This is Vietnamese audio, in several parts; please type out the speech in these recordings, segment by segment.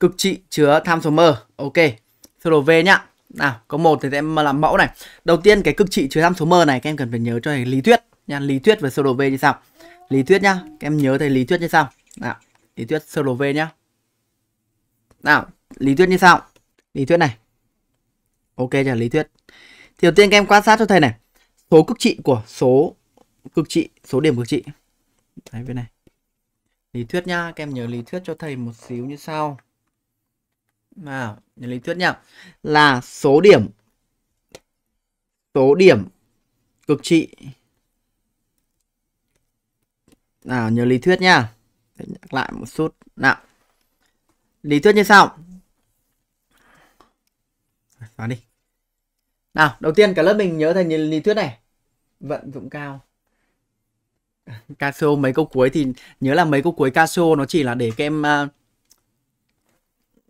cực trị chứa tham số m. Ok, sơ đồ V nhá. Nào, có một thì em làm mẫu này. Đầu tiên cái cực trị chứa tham số m này các em cần phải nhớ cho thầy lý thuyết nha, lý thuyết về sơ đồ V như sau. Lý thuyết nhá, các em nhớ thầy lý thuyết như sau. Nào, lý thuyết sơ đồ V nhá. Nào, lý thuyết như sau. Lý thuyết này. Ok chưa, lý thuyết. Thì đầu tiên các em quan sát cho thầy này. Số cực trị của số cực trị, số điểm cực trị. Đấy bên này. Lý thuyết nhá, các em nhớ lý thuyết cho thầy một xíu như sau nào à, lý thuyết nhá là số điểm số điểm cực trị nào nhớ lý thuyết nhá nhắc lại một chút nào lý thuyết như sau xóa đi nào đầu tiên cả lớp mình nhớ thành lý thuyết này vận dụng cao Casio mấy câu cuối thì nhớ là mấy câu cuối Casio nó chỉ là để các em uh,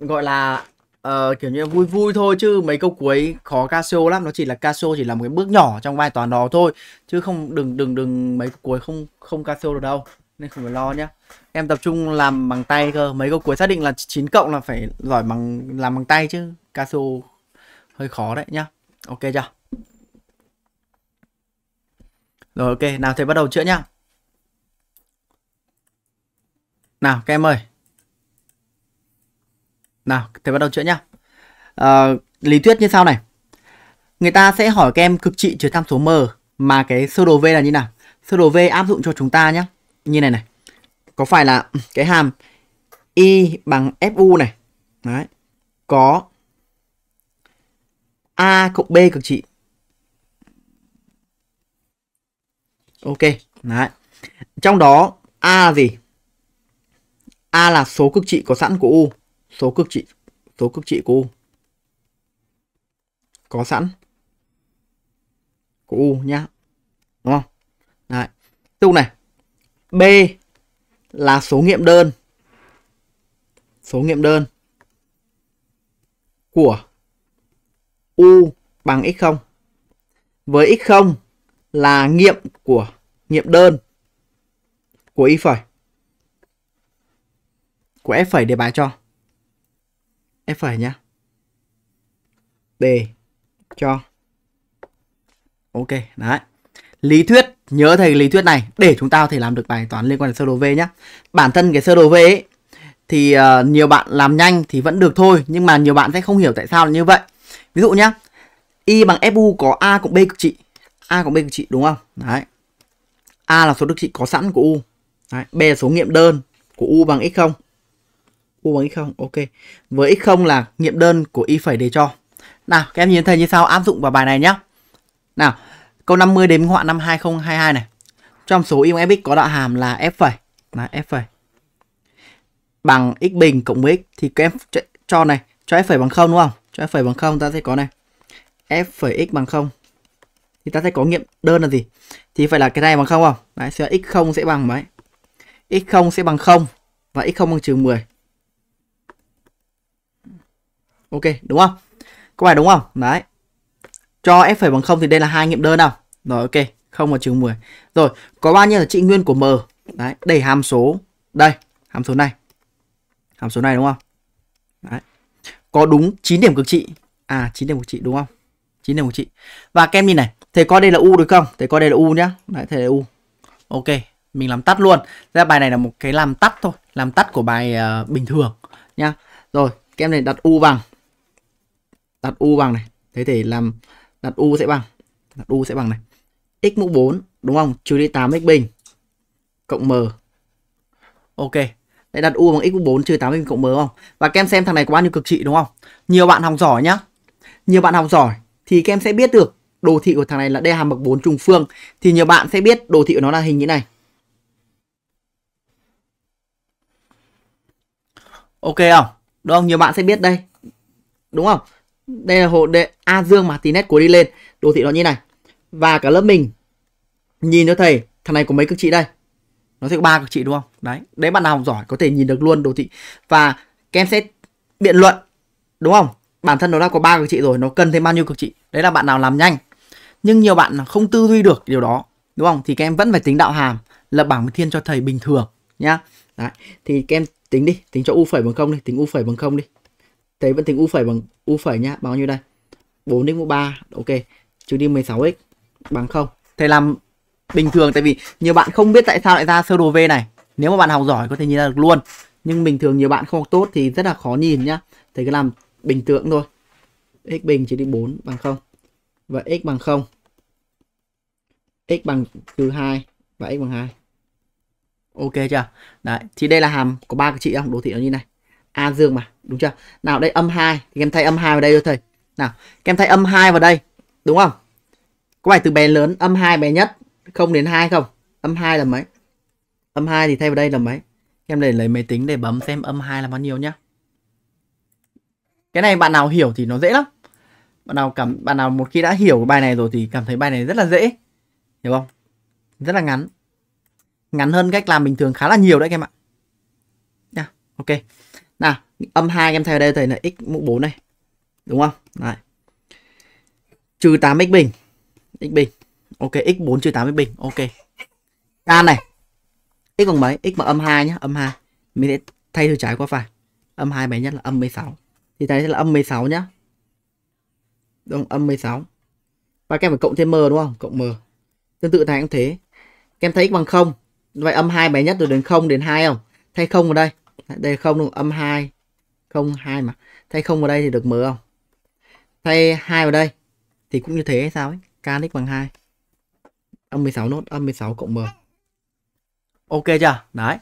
gọi là uh, kiểu như vui vui thôi chứ mấy câu cuối khó Casio lắm nó chỉ là Casio chỉ là một cái bước nhỏ trong bài toán đó thôi chứ không đừng đừng đừng mấy câu cuối không không Casio được đâu nên không phải lo nhá em tập trung làm bằng tay cơ mấy câu cuối xác định là 9 cộng là phải giỏi bằng làm bằng tay chứ Casio hơi khó đấy nhá ok chưa rồi ok nào thầy bắt đầu chữa nhá nào các em ơi nào, thầy bắt đầu chữa nhá. À, lý thuyết như sau này. Người ta sẽ hỏi các em cực trị chứa tham số m mà cái sơ đồ V là như nào? Sơ đồ V áp dụng cho chúng ta nhá Như này này. Có phải là ừ, cái hàm Y bằng FU này. Đấy. Có A cộng B cực trị. Ok. Đấy. Trong đó A là gì? A là số cực trị có sẵn của U số cực trị số cực trị của U có sẵn của U nhá. Đúng không? Đấy. Tiếp tục này. B là số nghiệm đơn. Số nghiệm đơn của U bằng x0. Với x0 là nghiệm của nghiệm đơn của y phẩy của f phẩy để bài cho. F phải nhá. b Cho. Ok, đấy. Lý thuyết, nhớ thầy lý thuyết này để chúng ta có thể làm được bài toán liên quan đến sơ đồ V nhá. Bản thân cái sơ đồ V ấy, thì uh, nhiều bạn làm nhanh thì vẫn được thôi, nhưng mà nhiều bạn sẽ không hiểu tại sao là như vậy. Ví dụ nhá, Y bằng FU có A cộng B cực trị. A cộng B cực trị đúng không? Đấy. A là số đức trị có sẵn của U. Đấy. B là số nghiệm đơn của U bằng x không u bằng x0 ok với x0 là nghiệm đơn của y phẩy đề cho nào các em nhìn thấy như sau áp dụng vào bài này nhá nào câu 50 đếm họa năm 2022 này trong số y bằng fx có đạo hàm là f phẩy là f phẩy bằng x bình cộng với x thì các em cho này cho f phẩy bằng không đúng không cho f phẩy bằng không ta sẽ có này f phẩy x bằng không thì ta sẽ có nghiệm đơn là gì thì phải là cái này bằng không không đấy x0 sẽ bằng mấy x0 sẽ bằng 0 và x0 bằng trừ 10 ok đúng không có phải đúng không đấy cho f' bằng 0 thì đây là hai nghiệm đơn nào rồi ok không và trừ 10 rồi có bao nhiêu là trị nguyên của m đấy đẩy hàm số đây hàm số này hàm số này đúng không đấy có đúng 9 điểm cực trị à 9 điểm cực trị đúng không 9 điểm cực trị và kem nhìn này thầy coi đây là u được không thầy coi đây là u nhá đấy thầy là u ok mình làm tắt luôn ra bài này là một cái làm tắt thôi làm tắt của bài uh, bình thường nhá rồi kem này đặt u bằng đặt u bằng này thế thì làm đặt u sẽ bằng đặt u sẽ bằng này x mũ 4 đúng không trừ đi 8 x bình cộng m ok Đấy đặt u bằng x mũ 4 trừ 8 x bình cộng m không và kem xem thằng này có bao nhiêu cực trị đúng không nhiều bạn học giỏi nhá nhiều bạn học giỏi thì kem sẽ biết được đồ thị của thằng này là đây hàm bậc 4 trùng phương thì nhiều bạn sẽ biết đồ thị của nó là hình như này ok không đúng không nhiều bạn sẽ biết đây đúng không đây là hộ đệ A Dương Martinez của đi lên đồ thị nó như này và cả lớp mình nhìn cho thầy thằng này có mấy cực chị đây nó sẽ có ba cực chị đúng không đấy đấy bạn nào học giỏi có thể nhìn được luôn đồ thị và kem sẽ biện luận đúng không bản thân nó đã có ba cực chị rồi nó cần thêm bao nhiêu cực chị đấy là bạn nào làm nhanh nhưng nhiều bạn không tư duy được điều đó đúng không thì các em vẫn phải tính đạo hàm lập bảng thiên cho thầy bình thường nhá đấy. thì các em tính đi tính cho u phẩy bằng không đi tính u phẩy bằng không đi Thế vẫn tính u phẩy bằng u phẩy nhá, bao nhiêu đây? 4 x mũ 3, ok. Trừ đi 16x bằng 0. Thầy làm bình thường tại vì nhiều bạn không biết tại sao lại ra sơ đồ V này. Nếu mà bạn học giỏi có thể nhìn ra được luôn. Nhưng bình thường nhiều bạn không học tốt thì rất là khó nhìn nhá. Thầy cứ làm bình thường thôi. x bình trừ đi 4 bằng 0. Và x bằng 0. x bằng trừ 2 và x bằng 2. Ok chưa? Đấy, thì đây là hàm có ba cái trị không? Đồ thị nó như này. A dương mà, đúng chưa? Nào đây âm 2 thì em thay âm 2 vào đây cho thầy. Nào, em thay âm 2 vào đây, đúng không? Có phải từ bé lớn âm 2 bé nhất 0 đến 2 không? Âm 2 là mấy? Âm 2 thì thay vào đây là mấy? Em để lấy máy tính để bấm xem âm 2 là bao nhiêu nhá. Cái này bạn nào hiểu thì nó dễ lắm. Bạn nào cảm bạn nào một khi đã hiểu bài này rồi thì cảm thấy bài này rất là dễ. Hiểu không? Rất là ngắn. Ngắn hơn cách làm bình thường khá là nhiều đấy các em ạ. Nha, ok nào âm 2 em thay vào đây thầy là x mũ 4 này đúng không này trừ 8 x bình x bình ok x 4 trừ 8 x bình ok tan này x bằng mấy x bằng âm 2 nhá âm 2 mình sẽ thay từ trái qua phải âm 2 bé nhất là âm 16 thì thầy sẽ là âm 16 nhá đúng âm 16 và các em phải cộng thêm m đúng không cộng m tương tự thầy cũng thế các em thấy x bằng 0 vậy âm 2 bé nhất rồi đến 0 đến 2 không thay 0 vào đây đây không đúng âm 2 không hai mà thay không vào đây thì được m không thay hai vào đây thì cũng như thế hay sao ấy can x bằng 2 âm 16 nốt âm 16 cộng m ok chưa đấy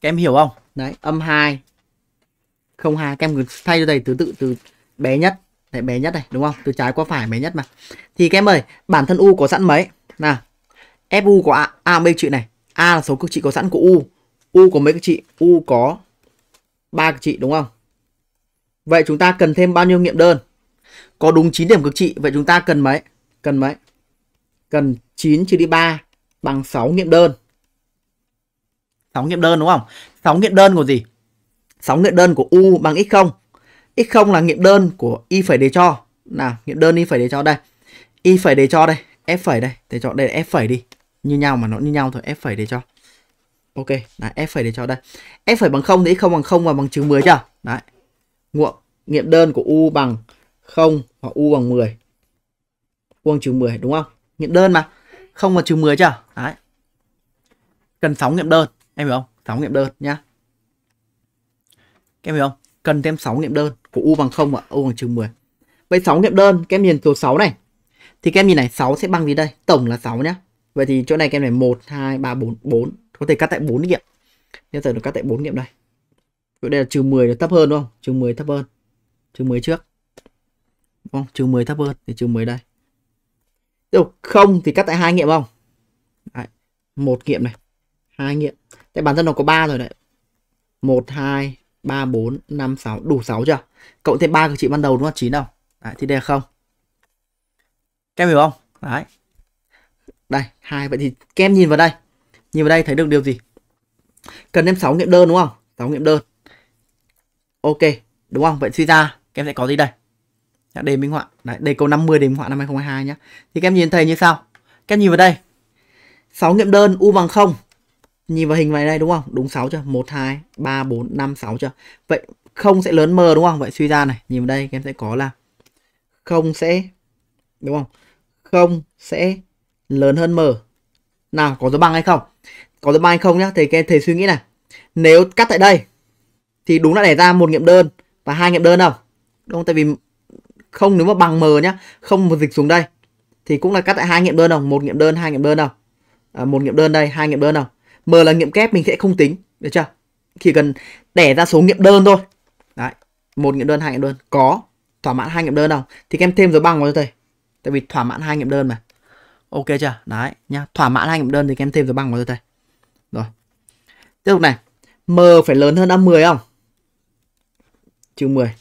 các em hiểu không đấy âm 2 không hai các em cứ thay cho đây từ tự từ bé nhất này bé nhất này đúng không từ trái qua phải bé nhất mà thì các em ơi bản thân u có sẵn mấy nào fu của a, a b chữ này a là số cực trị có sẵn của u U có mấy cái trị? U có ba cái trị đúng không? Vậy chúng ta cần thêm bao nhiêu nghiệm đơn? Có đúng 9 điểm cực trị, vậy chúng ta cần mấy? Cần mấy? Cần 9 chia đi 3 bằng 6 nghiệm đơn. 6 nghiệm đơn đúng không? 6 nghiệm đơn của gì? 6 nghiệm đơn của U bằng x0. x0 là nghiệm đơn của y phẩy để cho. Nào, nghiệm đơn y phẩy để cho đây. Y phẩy để cho đây, f phẩy đây, để chọn đây f phẩy đi. Như nhau mà nó như nhau thôi, f phẩy để cho ok là f phải để cho đây f phẩy bằng 0 thì x không bằng 0 và bằng trừ 10 chưa đấy Nguộn, nghiệm đơn của u bằng 0 hoặc u bằng 10 u bằng trừ 10 đúng không nghiệm đơn mà không và trừ 10 chưa đấy cần sóng nghiệm đơn em hiểu không sóng nghiệm đơn nhá em hiểu không cần thêm sóng nghiệm đơn của u bằng 0 và u bằng trừ 10 vậy sóng nghiệm đơn các em nhìn số 6 này thì các em nhìn này 6 sẽ bằng gì đây tổng là 6 nhá vậy thì chỗ này các em này 1 2 3 4 4 có thể cắt tại 4 nghiệm nhân tại nó cắt tại 4 nghiệm đây Vậy đây là trừ 10 là thấp hơn đúng không trừ 10 thấp hơn trừ 10 trước đúng không trừ 10 thấp hơn thì trừ 10 đây Điều không thì cắt tại hai nghiệm không đấy. một nghiệm này hai nghiệm tại bản thân nó có 3 rồi đấy 1, 2, 3, 4, 5, 6 đủ 6 chưa cộng thêm 3 của chị ban đầu đúng không 9 đâu đấy, thì đây là không các em hiểu không đấy đây hai vậy thì các nhìn vào đây Nhìn vào đây thấy được điều gì? Cần thêm 6 nghiệm đơn đúng không? 6 nghiệm đơn. Ok, đúng không? Vậy suy ra các em sẽ có gì đây? Đề minh họa. Đấy, đề câu 50 đề minh họa năm 2022 nhé. Thì các em nhìn thầy như sau. Các em nhìn vào đây. 6 nghiệm đơn U bằng 0. Nhìn vào hình này đây đúng không? Đúng 6 chưa? 1, 2, 3, 4, 5, 6 chưa? Vậy 0 sẽ lớn M đúng không? Vậy suy ra này. Nhìn vào đây các em sẽ có là 0 sẽ đúng không? 0 sẽ lớn hơn M. Nào có dấu bằng hay không? có dâm ai không nhá thì các em thầy suy nghĩ này nếu cắt tại đây thì đúng là để ra một nghiệm đơn và hai nghiệm đơn đâu đúng không tại vì không nếu mà bằng m nhá không một dịch xuống đây thì cũng là cắt tại hai nghiệm đơn đâu một nghiệm đơn hai nghiệm đơn đâu à, một nghiệm đơn đây hai nghiệm đơn đâu m là nghiệm kép mình sẽ không tính được chưa chỉ cần đẻ ra số nghiệm đơn thôi đấy một nghiệm đơn hai nghiệm đơn có thỏa mãn hai nghiệm đơn đâu thì các em thêm dấu bằng vào cho thầy tại vì thỏa mãn hai nghiệm đơn mà ok chưa đấy nhá thỏa mãn hai nghiệm đơn thì các em thêm dấu bằng vào cho thầy rồi. Tiếp tục này. M phải lớn hơn âm 10 không? Trừ 10.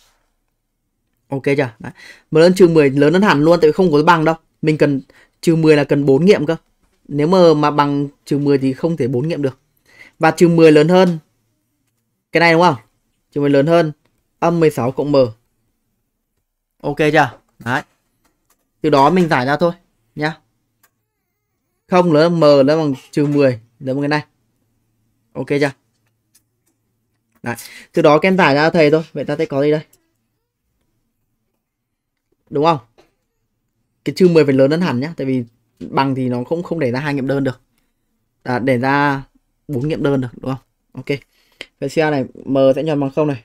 Ok chưa? Đấy. M lớn trừ 10 lớn hơn hẳn luôn tại vì không có bằng đâu. Mình cần trừ 10 là cần 4 nghiệm cơ. Nếu mà mà bằng trừ 10 thì không thể 4 nghiệm được. Và trừ 10 lớn hơn cái này đúng không? Trừ 10 lớn hơn âm 16 cộng M. Ok chưa? Đấy. Từ đó mình giải ra thôi nhá. Không lớn M lớn bằng trừ 10 lớn bằng cái này ok chưa Đấy. từ đó kem tải ra thầy thôi vậy ta sẽ có gì đây đúng không cái chữ 10 phải lớn hơn hẳn nhá tại vì bằng thì nó không không để ra hai nghiệm đơn được à, để ra bốn nghiệm đơn được đúng không ok vậy CA này m sẽ nhòn bằng không này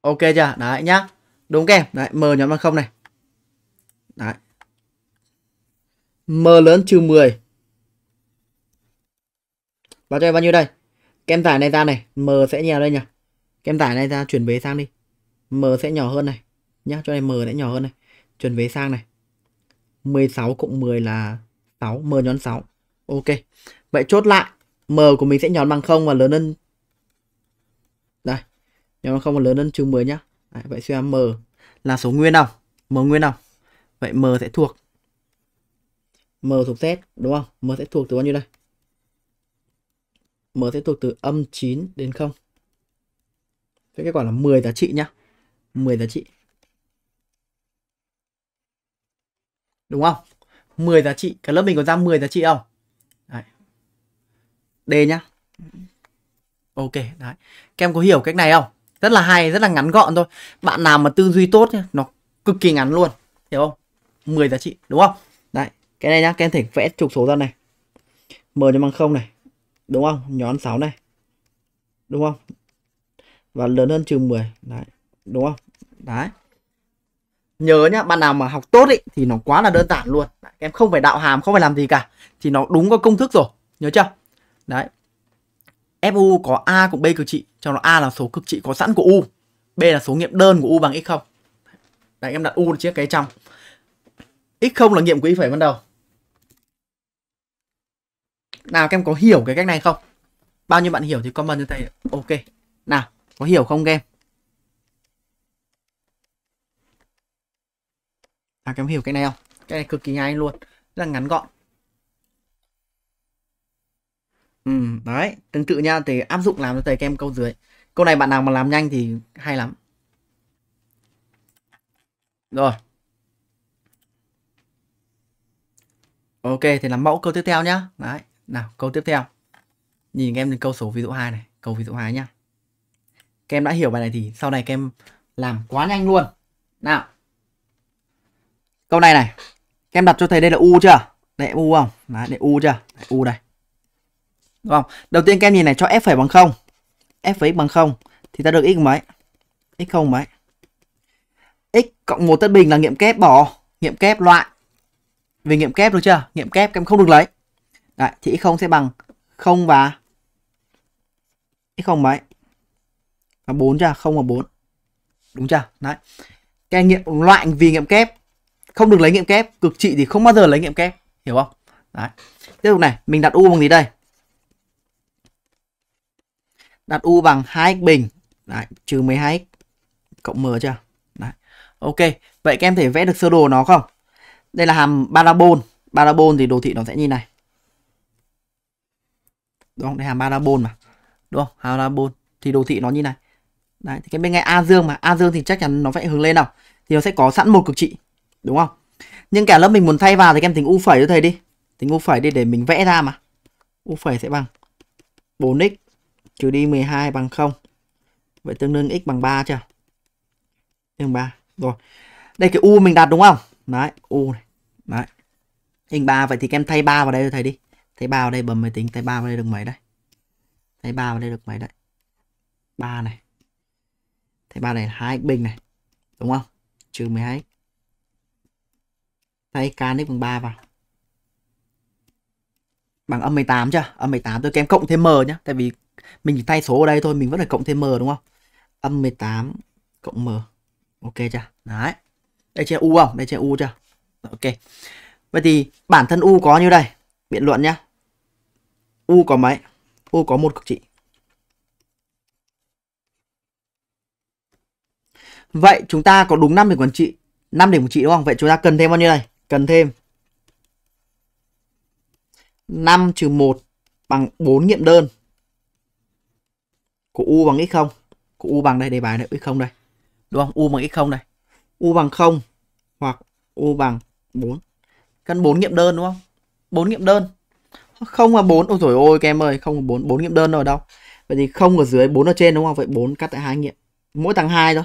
ok chưa đấy nhá Đúng các Đấy, m nhóm bằng 0 này. Đấy. M lớn trừ 10. Báo cho bao nhiêu đây? Kem tải này ra này, M sẽ nhỏ đây nhỉ. Kem tải này ra chuyển về sang đi. M sẽ nhỏ hơn này. Nhá, cho này M sẽ nhỏ hơn này. Chuyển về sang này. 16 cộng 10 là 6, M nhón 6. Ok. Vậy chốt lại, M của mình sẽ nhỏ bằng 0 và lớn hơn Đây. nhỏ bằng 0 và lớn hơn trừ 10 nhá. Đấy, vậy xem m là số nguyên nào M nguyên nào Vậy m sẽ thuộc m thuộc z đúng không? M sẽ thuộc từ bao nhiêu đây? M sẽ thuộc từ âm 9 đến 0. Thế kết quả là 10 giá trị nhá. 10 giá trị. Đúng không? 10 giá trị. Cái lớp mình có ra 10 giá trị không? Đấy. D nhá. Ok, đấy. Các em có hiểu cách này không? rất là hay rất là ngắn gọn thôi bạn nào mà tư duy tốt nhá, nó cực kỳ ngắn luôn hiểu không 10 giá trị đúng không đấy cái này nhá các em thể vẽ trục số ra này m cho bằng không này đúng không nhón 6 này đúng không và lớn hơn trừ 10 đấy đúng không đấy nhớ nhá bạn nào mà học tốt ý, thì nó quá là đơn giản luôn đấy. em không phải đạo hàm không phải làm gì cả thì nó đúng có công thức rồi nhớ chưa đấy FU có A cộng B cực trị cho nó A là số cực trị có sẵn của U B là số nghiệm đơn của U bằng x0 Đấy em đặt U chiếc cái trong x0 là nghiệm của y phẩy ban đầu Nào các em có hiểu cái cách này không? Bao nhiêu bạn hiểu thì comment cho thầy Ok Nào có hiểu không các em? Nào các em hiểu cái này không? Cái này cực kỳ nhanh luôn Rất là ngắn gọn Ừ, đấy, tương tự nha thì áp dụng làm cho thầy kem câu dưới. Câu này bạn nào mà làm nhanh thì hay lắm. Rồi. Ok, thì làm mẫu câu tiếp theo nhá. Đấy, nào, câu tiếp theo. Nhìn em đến câu số ví dụ 2 này, câu ví dụ 2 nhá. kem đã hiểu bài này thì sau này kem làm quá nhanh luôn. Nào. Câu này này. kem em đặt cho thầy đây là u chưa? Đây u không? Đấy, đây u chưa? Đây, u đây. Đúng không? Đầu tiên các em nhìn này cho f phải bằng 0. f với x bằng 0 thì ta được x mấy? x không mấy? x cộng 1 tất bình là nghiệm kép bỏ, nghiệm kép loại. Vì nghiệm kép được chưa? Nghiệm kép các em không được lấy. Đấy, thì x0 sẽ bằng 0 và x0 mấy? Và 4 chưa? 0 và 4. Đúng chưa? Đấy. Cái nghiệm loại vì nghiệm kép không được lấy nghiệm kép, cực trị thì không bao giờ lấy nghiệm kép, hiểu không? Đấy. Tiếp tục này, mình đặt u bằng gì đây? đặt u bằng 2x bình Đấy, trừ 12x cộng m chưa? Đấy. Ok, vậy các em thể vẽ được sơ đồ nó không? Đây là hàm parabol. Parabol thì đồ thị nó sẽ như này. Đúng không? Đây hàm parabol mà. Đúng không? parabol thì đồ thị nó như này. Đấy, thì cái bên ngay A dương mà, A dương thì chắc chắn nó phải hướng lên nào. Thì nó sẽ có sẵn một cực trị, đúng không? Nhưng cả lớp mình muốn thay vào thì các em tính u phẩy cho thầy đi. Tính u phẩy đi để mình vẽ ra mà. U phẩy sẽ bằng 4x trừ đi 12 bằng 0. Vậy tương đương x bằng 3 chưa? Tương 3. Rồi. Đây cái u mình đặt đúng không? Đấy, u này. Đấy. Hình 3 vậy thì các em thay 3 vào đây cho thầy đi. Thay 3 vào đây bấm máy tính, thay 3 vào đây được mấy đây? Thay 3 vào đây được mấy đấy? 3 này. Thay 3 này là 2 bình này. Đúng không? Trừ 12. Thay k x bằng 3 vào bằng âm 18 chưa? Âm 18 tôi kem cộng thêm m nhá, tại vì mình chỉ thay số ở đây thôi mình vẫn phải cộng thêm m đúng không âm 18 cộng m ok chưa đấy đây chưa u không đây chưa u chưa ok vậy thì bản thân u có như đây biện luận nhá u có mấy u có một cực trị vậy chúng ta có đúng 5 điểm quản trị 5 điểm quản trị đúng không vậy chúng ta cần thêm bao nhiêu đây cần thêm 5 trừ 1 bằng 4 nghiệm đơn của u bằng x0 của u bằng đây đề bài này x0 đây đúng không u bằng x0 đây u bằng 0 hoặc u bằng 4 căn 4 nghiệm đơn đúng không 4 nghiệm đơn không và 4 ôi trời ôi các em ơi không và 4 4 nghiệm đơn rồi đâu vậy thì không ở dưới 4 ở trên đúng không vậy 4 cắt tại hai nghiệm mỗi thằng hai thôi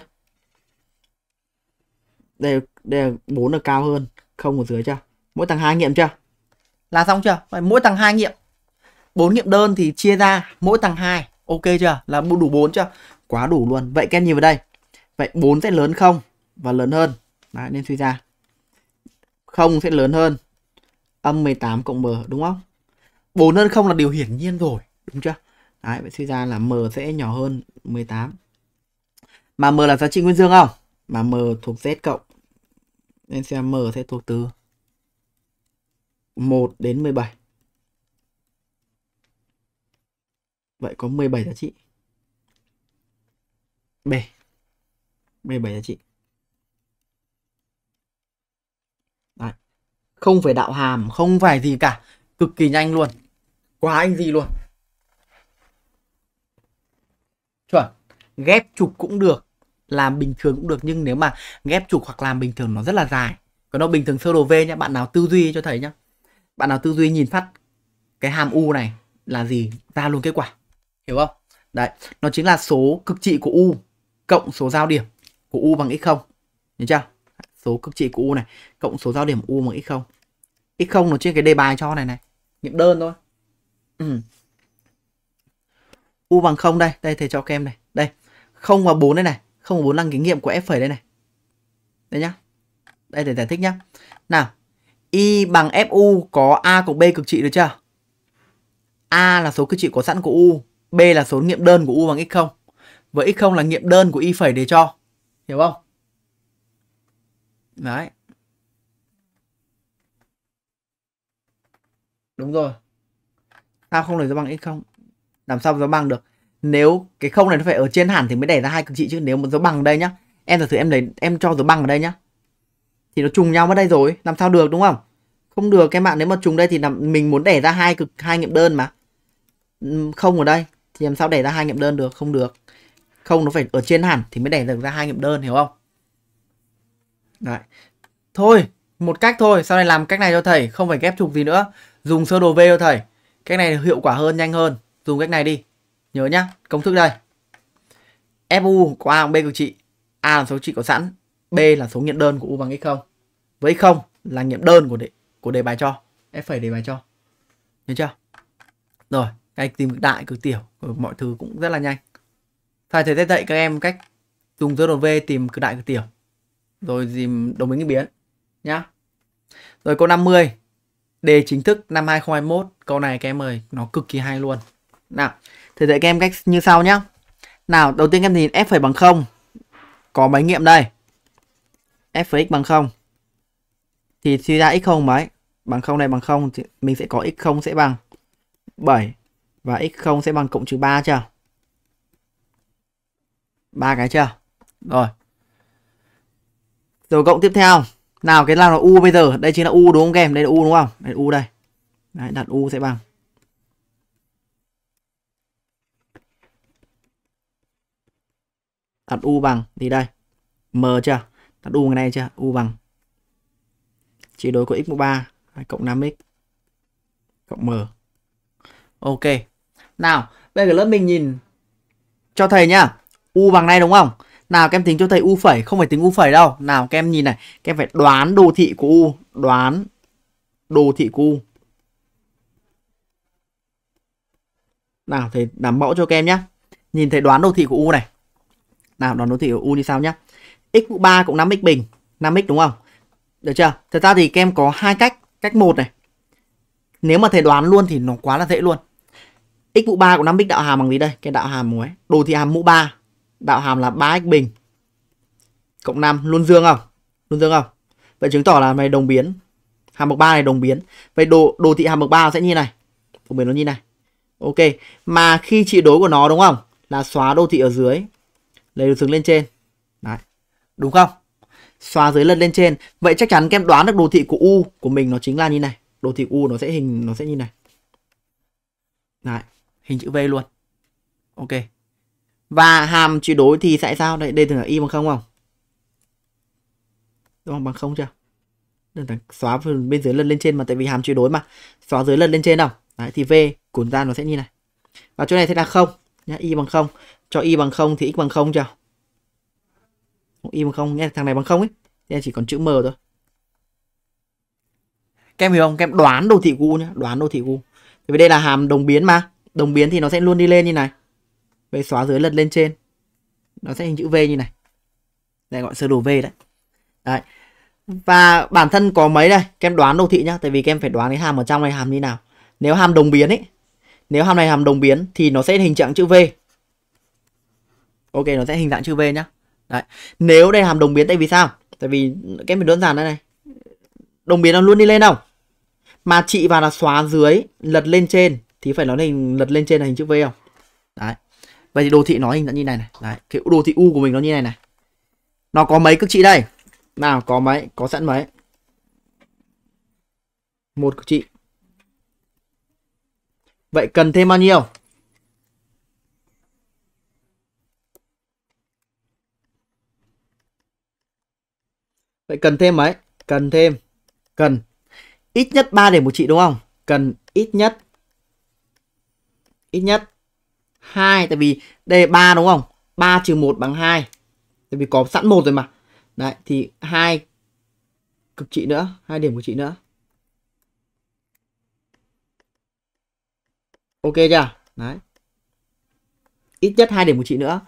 đây đây là 4 là cao hơn không ở dưới chưa mỗi thằng hai nghiệm chưa là xong chưa vậy mỗi thằng hai nghiệm 4 nghiệm đơn thì chia ra mỗi tầng 2 Ok chưa? Là đủ 4 chưa? Quá đủ luôn. Vậy các em nhìn vào đây. Vậy 4 sẽ lớn không? Và lớn hơn. Đấy, nên suy ra. 0 sẽ lớn hơn âm 18 cộng m đúng không? 4 hơn 0 là điều hiển nhiên rồi, đúng chưa? Đấy, vậy suy ra là m sẽ nhỏ hơn 18. Mà m là giá trị nguyên dương không? Mà m thuộc z cộng. Nên xem m sẽ thuộc từ 1 đến 17. Vậy có 17 giá trị. B. 17 giá trị. Đấy. Không phải đạo hàm, không phải gì cả. Cực kỳ nhanh luôn. Quá anh gì luôn. Chuẩn. Ghép trục cũng được. Làm bình thường cũng được. Nhưng nếu mà ghép trục hoặc làm bình thường nó rất là dài. Còn nó bình thường sơ đồ V nhá Bạn nào tư duy cho thầy nhá. Bạn nào tư duy nhìn phát cái hàm U này là gì ra luôn kết quả hiểu không đấy nó chính là số cực trị của u cộng số giao điểm của u bằng x không, nhớ chưa số cực trị của u này cộng số giao điểm u bằng x không, x không nó trên cái đề bài cho này này nghiệm đơn thôi ừ. u bằng không đây đây thầy cho các em này đây không và 4 đây này không và 4 là kinh nghiệm của f phẩy đây này đây nhá đây để giải thích nhá nào y bằng fu có a cộng b cực trị được chưa a là số cực trị có sẵn của u B là số nghiệm đơn của U bằng x0. Với x0 là nghiệm đơn của y phẩy để cho. Hiểu không? Đấy. Đúng rồi. Sao không lấy dấu bằng x0? Làm sao dấu bằng được? Nếu cái không này nó phải ở trên hẳn thì mới đẻ ra hai cực trị chứ nếu một dấu bằng ở đây nhá. Em thử thử em lấy em cho dấu bằng ở đây nhá. Thì nó trùng nhau mất đây rồi, làm sao được đúng không? Không được các bạn, nếu mà trùng đây thì làm mình muốn đẻ ra hai cực hai nghiệm đơn mà. Ừ, không ở đây thì làm sao đẻ ra hai nghiệm đơn được không được không nó phải ở trên hẳn thì mới đẻ được ra hai nghiệm đơn hiểu không Đấy. thôi một cách thôi sau này làm cách này cho thầy không phải ghép trục gì nữa dùng sơ đồ v cho thầy cách này hiệu quả hơn nhanh hơn dùng cách này đi nhớ nhá công thức đây fu của a bằng b cực trị a là số trị có sẵn b là số nghiệm đơn của u bằng x không với không là nghiệm đơn của đề của đề bài cho f phẩy đề bài cho nhớ chưa rồi cái tìm cực đại cực tiểu ờ, mọi thứ cũng rất là nhanh phải thể dạy các em cách dùng dấu đồ v tìm cực đại cực tiểu rồi tìm đồng tính biến nhá rồi câu 50 đề chính thức năm 2021 câu này các em ơi nó cực kỳ hay luôn nào thầy dạy các em cách như sau nhá nào đầu tiên các em nhìn f phải bằng không có máy nghiệm đây f x bằng không thì suy ra x không mấy bằng không này bằng không thì mình sẽ có x không sẽ bằng 7 và x0 sẽ bằng cộng trừ 3 chưa? ba cái chưa? Rồi. Rồi cộng tiếp theo. Nào cái nào là u bây giờ, đây chính là u đúng không kèm, đây là u đúng không? Đây u đây. Đấy, đặt u sẽ bằng đặt u bằng thì đây m chưa đặt u cái này chưa u bằng chỉ đối của x mũ 3 cộng 5x cộng m ok nào, bây giờ lớp mình nhìn cho thầy nhá. U bằng này đúng không? Nào các em tính cho thầy U phẩy, không phải tính U phẩy đâu. Nào các em nhìn này, các em phải đoán đồ thị của U. Đoán đồ thị của U. Nào thầy đảm mẫu cho các em nhé. Nhìn thầy đoán đồ thị của U này. Nào đoán đồ thị của U như sao nhá X mũ 3 cộng 5x bình. 5x đúng không? Được chưa? Thật ra thì các em có hai cách. Cách một này. Nếu mà thầy đoán luôn thì nó quá là dễ luôn x mũ 3 của 5x đạo hàm bằng gì đây? Cái đạo hàm ấy, đồ thị hàm mũ 3. Đạo hàm là 3x bình cộng 5 luôn dương không? Luôn dương không? Vậy chứng tỏ là này đồng biến. Hàm bậc 3 này đồng biến. Vậy đồ đồ thị hàm bậc 3 sẽ như này. Đồng biến nó như này. Ok, mà khi trị đối của nó đúng không? Là xóa đô thị ở dưới, lấy đối xứng lên trên. Đấy. Đúng không? Xóa dưới lật lên trên. Vậy chắc chắn các em đoán được đồ thị của u của mình nó chính là như này. Đồ thị u nó sẽ hình nó sẽ như này. Đấy hình chữ V luôn. Ok. Và hàm truy đối thì tại sao? Đây, đây thường là y bằng không không? Đúng không? Bằng không chưa? Đừng là xóa bên dưới lần lên trên mà tại vì hàm truy đối mà. Xóa dưới lần lên trên đâu. Đấy, thì V cuốn ra nó sẽ như này. Và chỗ này sẽ là không nhá, y bằng không. Cho y bằng không thì x bằng không chưa? Y bằng không nhé, thằng này bằng không ấy. Đây chỉ còn chữ M thôi. Các em hiểu không? Các em đoán đồ thị gu nhá, đoán đồ thị gu. Tại vì đây là hàm đồng biến mà đồng biến thì nó sẽ luôn đi lên như này về xóa dưới lật lên trên nó sẽ hình chữ V như này đây gọi sơ đồ V đấy đấy và bản thân có mấy đây kem đoán đồ thị nhá tại vì kem phải đoán cái hàm ở trong này hàm như nào nếu hàm đồng biến ấy nếu hàm này hàm đồng biến thì nó sẽ hình trạng chữ V ok nó sẽ hình dạng chữ V nhá đấy nếu đây hàm đồng biến tại vì sao tại vì kem phải đơn giản đây này đồng biến nó luôn đi lên không mà chị vào là xóa dưới lật lên trên thì phải nói hình lật lên trên là hình chữ V không đấy vậy thì đồ thị nó hình dạng như này này đấy cái đồ thị u của mình nó như này này nó có mấy cực trị đây nào có mấy có sẵn mấy một cực trị vậy cần thêm bao nhiêu Vậy cần thêm mấy? Cần thêm. Cần. Ít nhất 3 để một trị đúng không? Cần ít nhất ít nhất 2 tại vì đây là 3 đúng không? 3 trừ 1 bằng 2. Tại vì có sẵn một rồi mà. Đấy thì hai cực trị nữa, hai điểm của chị nữa. Ok chưa? Đấy. Ít nhất hai điểm của chị nữa.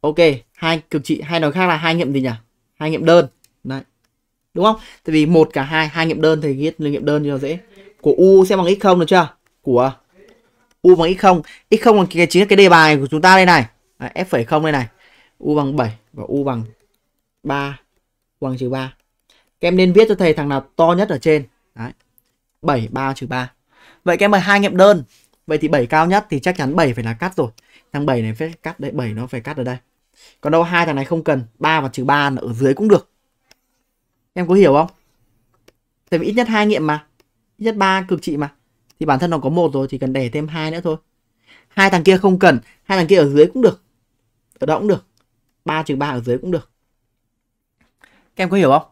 Ok, hai cực trị hay nói khác là hai nghiệm gì nhỉ? Hai nghiệm đơn. Đấy. Đúng không? Tại vì một cả hai, hai nghiệm đơn thì viết nghiệm đơn cho dễ. Của u sẽ bằng x0 được chưa? Của u bằng x0 x0 bằng cái, chính là cái đề bài của chúng ta đây này f phẩy không đây này u bằng 7 và u bằng 3 u bằng trừ 3 các em nên viết cho thầy thằng nào to nhất ở trên Đấy. 7 3 trừ 3 vậy các em mời hai nghiệm đơn vậy thì 7 cao nhất thì chắc chắn 7 phải là cắt rồi thằng 7 này phải cắt đấy 7 nó phải cắt ở đây còn đâu hai thằng này không cần 3 và trừ 3 ở dưới cũng được em có hiểu không tại ít nhất hai nghiệm mà ít nhất ba cực trị mà thì bản thân nó có một rồi thì cần đẻ thêm hai nữa thôi hai thằng kia không cần hai thằng kia ở dưới cũng được ở đó cũng được 3 trừ 3 ở dưới cũng được các em có hiểu không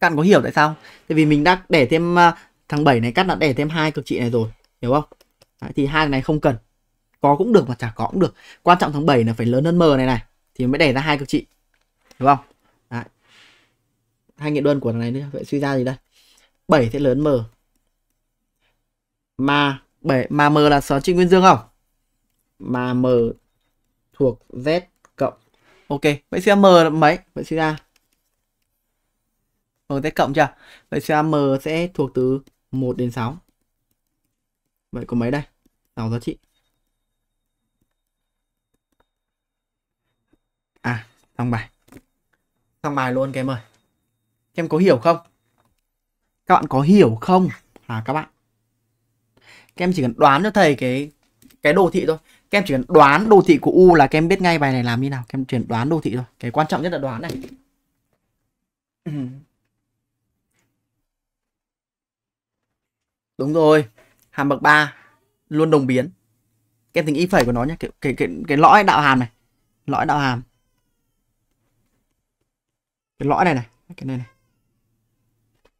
các bạn có hiểu tại sao tại vì mình đã đẻ thêm ờ, thằng 7 này cắt đã đẻ thêm hai cực trị này rồi hiểu không Đấy, thì hai này không cần có cũng được mà chả có cũng được quan trọng thằng 7 là phải lớn hơn m này này thì mới đẻ ra hai cực trị hiểu không Đấy. hai nghĩa đơn của thằng này nữa vậy suy ra gì đây 7 sẽ lớn m mà bảy mà m là số trị nguyên dương không mà m thuộc z cộng ok vậy sẽ m là mấy vậy sẽ ra m z cộng chưa vậy sẽ m sẽ thuộc từ 1 đến 6 vậy có mấy đây 6 giá trị à xong bài xong bài luôn các ơi em có hiểu không các bạn có hiểu không à các bạn các em chỉ cần đoán cho thầy cái cái đồ thị thôi các em chỉ cần đoán đồ thị của u là các em biết ngay bài này làm như nào các em chỉ cần đoán đồ thị thôi cái quan trọng nhất là đoán này đúng rồi hàm bậc 3 luôn đồng biến các em tính y phẩy của nó nhé cái, cái, cái, cái lõi đạo hàm này lõi đạo hàm cái lõi này này cái này này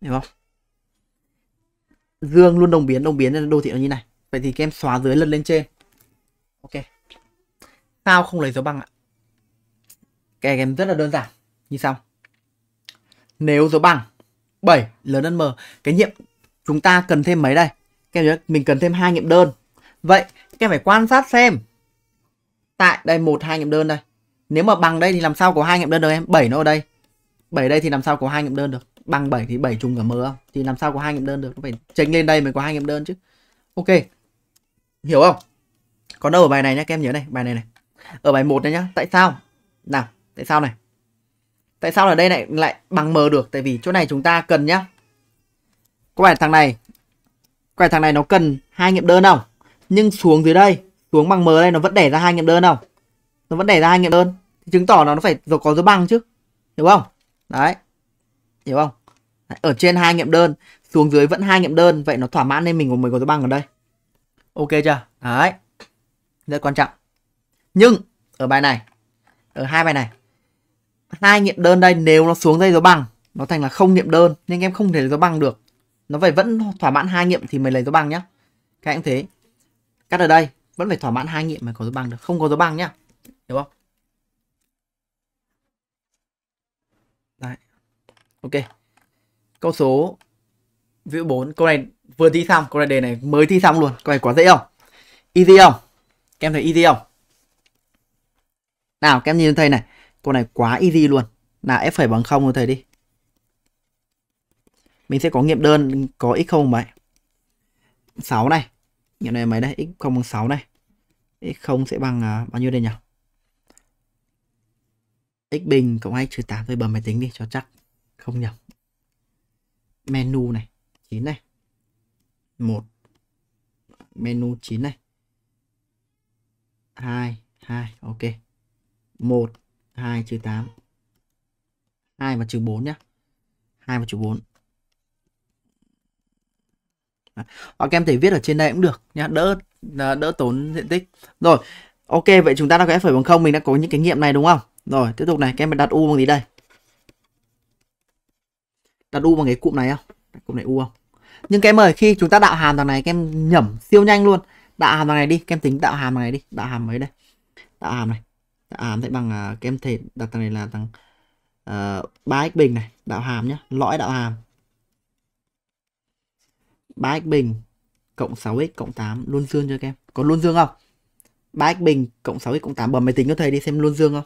hiểu không dương luôn đồng biến đồng biến nên đô thị nó như này vậy thì kem xóa dưới lần lên trên ok sao không lấy dấu bằng ạ cái kem rất là đơn giản như sau nếu dấu bằng 7 lớn hơn m cái nhiệm chúng ta cần thêm mấy đây kem nhớ mình cần thêm hai nghiệm đơn vậy kem phải quan sát xem tại đây một hai nghiệm đơn đây nếu mà bằng đây thì làm sao có hai nghiệm đơn được em 7 nó ở đây 7 đây thì làm sao có hai nghiệm đơn được bằng 7 thì 7 trùng cả M không? Thì làm sao có hai nghiệm đơn được? phải chênh lên đây mới có hai nghiệm đơn chứ. Ok. Hiểu không? Còn đâu ở bài này nhá, các em nhớ này, bài này này. Ở bài 1 này nhá, tại sao? Nào, tại sao này? Tại sao ở đây lại lại bằng M được? Tại vì chỗ này chúng ta cần nhá. Có phải thằng này có phải thằng này nó cần hai nghiệm đơn không? Nhưng xuống dưới đây, xuống bằng M đây nó vẫn đẻ ra hai nghiệm đơn không? Nó vẫn đẻ ra hai nghiệm đơn. chứng tỏ là nó phải có dấu bằng chứ. Hiểu không? Đấy hiểu không Đấy, ở trên hai nghiệm đơn xuống dưới vẫn hai nghiệm đơn vậy nó thỏa mãn nên mình của mình có dấu bằng ở đây ok chưa đấy rất quan trọng nhưng ở bài này ở hai bài này hai nghiệm đơn đây nếu nó xuống dây dấu bằng nó thành là không nghiệm đơn nên em không thể lấy dấu bằng được nó phải vẫn thỏa mãn hai nghiệm thì mới lấy dấu bằng nhá các em thế cắt ở đây vẫn phải thỏa mãn hai nghiệm mới có dấu bằng được không có dấu bằng nhá hiểu không Ok. Câu số ví dụ 4. Câu này vừa thi xong, câu này đề này mới thi xong luôn. Câu này quá dễ không? Easy không? Các em thấy easy không? Nào, các em nhìn thầy này. Câu này quá easy luôn. Nào, f phải bằng 0 rồi thầy đi. Mình sẽ có nghiệm đơn có x0 bằng mấy? 6 này. Nghiệm này mấy đây? x0 bằng 6 này. x0 sẽ bằng uh, bao nhiêu đây nhỉ? x bình cộng 2 trừ 8 tôi bấm máy tính đi cho chắc không nhầm menu này 9 này một menu 9 này hai hai ok một hai trừ tám hai và trừ bốn nhá hai và trừ bốn hoặc em thể viết ở trên đây cũng được nhá đỡ đỡ tốn diện tích rồi ok vậy chúng ta đã có f phẩy bằng không mình đã có những cái nghiệm này đúng không rồi tiếp tục này các em đặt u bằng gì đây đặt u bằng cái cụm này không cụm này u không nhưng các em ơi khi chúng ta đạo hàm thằng này các em nhẩm siêu nhanh luôn đạo hàm thằng này đi các em tính đạo hàm thằng này đi đạo hàm mấy đây đạo hàm này đạo hàm sẽ bằng uh, à, các em thể đặt thằng này là thằng à, ba uh, x bình này đạo hàm nhá lõi đạo hàm ba x bình cộng 6x cộng 8 luôn dương cho các em. Có luôn dương không? ba x bình cộng 6x cộng 8 bấm máy tính cho thầy đi xem luôn dương không?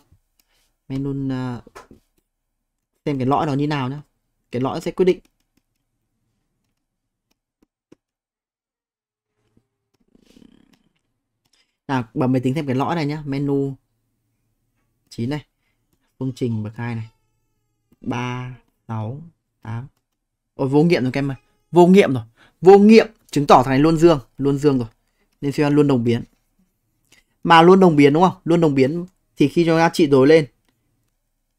Mình luôn uh, xem cái lõi nó như nào nhá cái lõi sẽ quyết định à và mình tính thêm cái lõi này nhá menu 9 này phương trình bậc hai này ba sáu tám ôi vô nghiệm rồi các em ơi vô nghiệm rồi vô nghiệm chứng tỏ thằng này luôn dương luôn dương rồi nên suy luôn đồng biến mà luôn đồng biến đúng không luôn đồng biến thì khi cho giá trị đối lên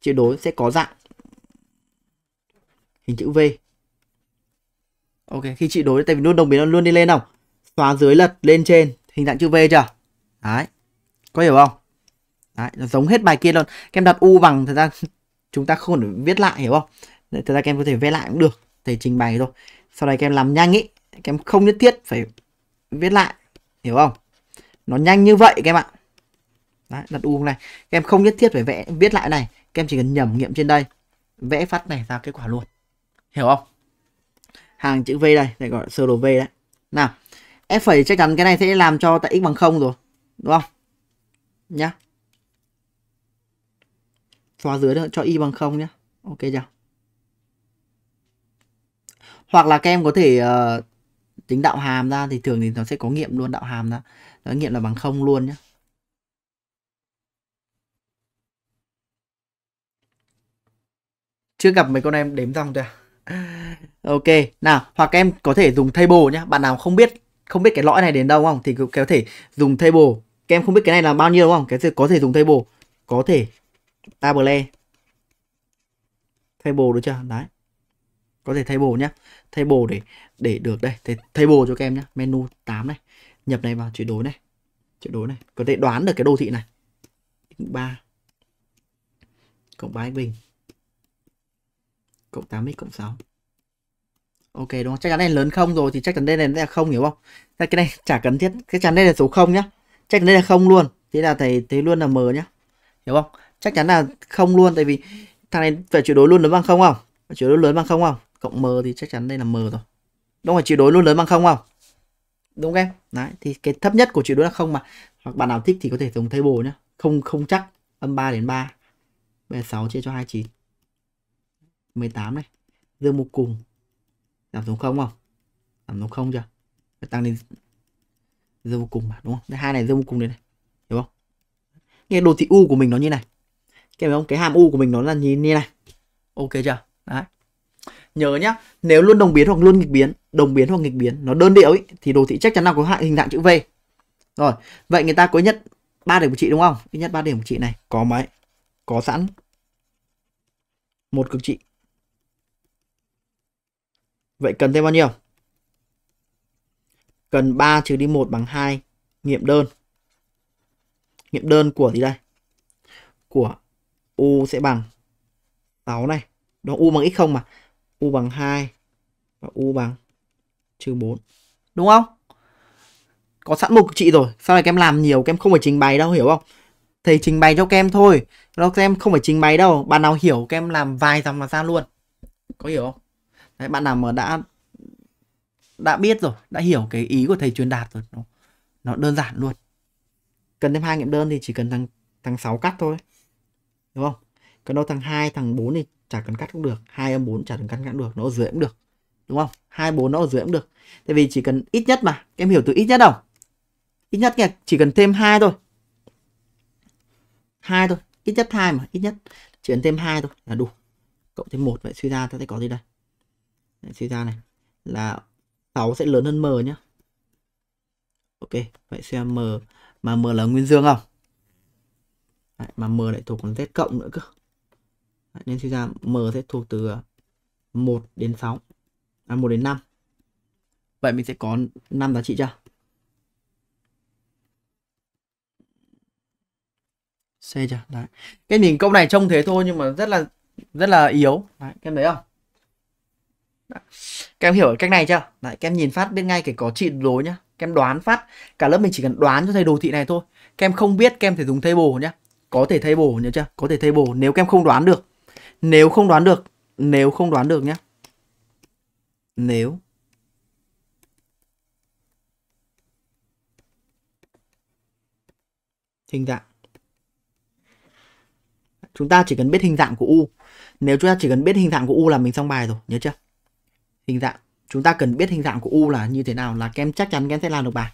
trị đối sẽ có dạng hình chữ V. Ok, khi chị đối tại vì luôn đồng biến nó luôn đi lên không? Xóa dưới lật lên trên, hình dạng chữ V chưa? Đấy. Có hiểu không? Đấy, nó giống hết bài kia luôn. Các em đặt U bằng thật ra chúng ta không cần viết lại hiểu không? Đấy, thật ra các em có thể vẽ lại cũng được, thể trình bày thôi. Sau này các em làm nhanh ý, các em không nhất thiết phải viết lại, hiểu không? Nó nhanh như vậy các em ạ. Đấy, đặt U này. Các em không nhất thiết phải vẽ viết lại này, các em chỉ cần nhẩm nghiệm trên đây. Vẽ phát này ra kết quả luôn hiểu không hàng chữ V đây để gọi sơ đồ V đấy nào F phẩy chắc chắn cái này sẽ làm cho tại x bằng 0 rồi đúng không nhá xóa dưới được cho y bằng 0 nhá ok chưa hoặc là các em có thể uh, tính đạo hàm ra thì thường thì nó sẽ có nghiệm luôn đạo hàm ra nó nghiệm là bằng không luôn nhé chưa gặp mấy con em đếm dòng chưa Ok, nào hoặc em có thể dùng table nhé Bạn nào không biết không biết cái lõi này đến đâu không thì có thể dùng table. Các em không biết cái này là bao nhiêu đúng không? Cái gì có thể dùng table. Có thể table. Table được chưa? Đấy. Có thể table nhá. Table để để được đây, Thế table cho các em nhá. Menu 8 này. Nhập này vào chuyển đối này. Chuyển đối này, có thể đoán được cái đô thị này. 3 cộng 3 x bình cộng 8x cộng 6 ok đúng không chắc chắn này lớn không rồi thì chắc chắn đây này là không hiểu không thế cái này chả cần thiết chắc chắn đây là số không nhá chắc chắn đây là không luôn thế là thầy thấy luôn là m nhá hiểu không chắc chắn là không luôn tại vì thằng này phải chuyển đổi luôn lớn bằng không không chuyển đổi lớn bằng không không cộng m thì chắc chắn đây là m rồi đúng rồi chuyển đổi luôn lớn bằng không không đúng không em đấy thì cái thấp nhất của chuyển đổi là không mà hoặc bạn nào thích thì có thể dùng thay table nhá không không chắc âm 3 đến 3 bây giờ 6 chia cho 29 18 này dương một cùng giảm xuống không không giảm xuống không chưa Phải tăng lên dương vô cùng mà đúng không hai này dương vô cùng đây này hiểu không nghe đồ thị u của mình nó như này cái không cái hàm u của mình nó là như như này ok chưa đấy nhớ nhá nếu luôn đồng biến hoặc luôn nghịch biến đồng biến hoặc nghịch biến nó đơn điệu ấy thì đồ thị chắc chắn là có hại hình dạng chữ v rồi vậy người ta có nhất ba điểm của chị đúng không ít nhất ba điểm của chị này có máy, có sẵn một cực trị Vậy cần thêm bao nhiêu? Cần 3 trừ đi 1 bằng 2 nghiệm đơn. Nghiệm đơn của gì đây? Của U sẽ bằng 6 này. Đó U bằng x không mà. U bằng 2 và U bằng trừ 4. Đúng không? Có sẵn một chị rồi. Sau này các em làm nhiều các em không phải trình bày đâu hiểu không? Thầy trình bày cho các em thôi. Nó các em không phải trình bày đâu. Bạn nào hiểu các em làm vài dòng là ra luôn. Có hiểu không? Đấy, bạn nào mà đã đã biết rồi, đã hiểu cái ý của thầy truyền đạt rồi, nó, nó đơn giản luôn. Cần thêm hai nghiệm đơn thì chỉ cần thằng thằng 6 cắt thôi. Đúng không? cần đâu thằng 2, thằng 4 thì chả cần cắt cũng được, hai âm 4 chả cần cắt cũng được, nó ở dưới cũng được. Đúng không? hai bốn nó ở dưới cũng được. Tại vì chỉ cần ít nhất mà, em hiểu từ ít nhất không? Ít nhất kìa, chỉ cần thêm hai thôi. hai thôi, ít nhất hai mà, ít nhất chỉ cần thêm hai thôi là đủ. Cộng thêm một vậy suy ra ta sẽ có gì đây? Đấy, suy ra này là 6 sẽ lớn hơn m nhé ok vậy xem m mà m là nguyên dương không Đấy, mà m lại thuộc còn z cộng nữa cơ Đấy, nên suy ra m sẽ thuộc từ 1 à, đến 6 à 1 đến 5 vậy mình sẽ có 5 giá trị chưa C chưa? Đấy. Cái nhìn câu này trông thế thôi nhưng mà rất là rất là yếu. Đấy, em thấy không? Đó. Các em hiểu cách này chưa? Đấy, các em nhìn phát bên ngay kể có trị đối nhá. Các em đoán phát. Cả lớp mình chỉ cần đoán cho thầy đồ thị này thôi. Các em không biết các em thể dùng table nhá. Có thể table nhớ chưa? Có thể table nếu các em không đoán được. Nếu không đoán được, nếu không đoán được nhá. Nếu hình dạng chúng ta chỉ cần biết hình dạng của u nếu chúng ta chỉ cần biết hình dạng của u là mình xong bài rồi nhớ chưa hình dạng chúng ta cần biết hình dạng của u là như thế nào là kem chắc chắn kem sẽ làm được bài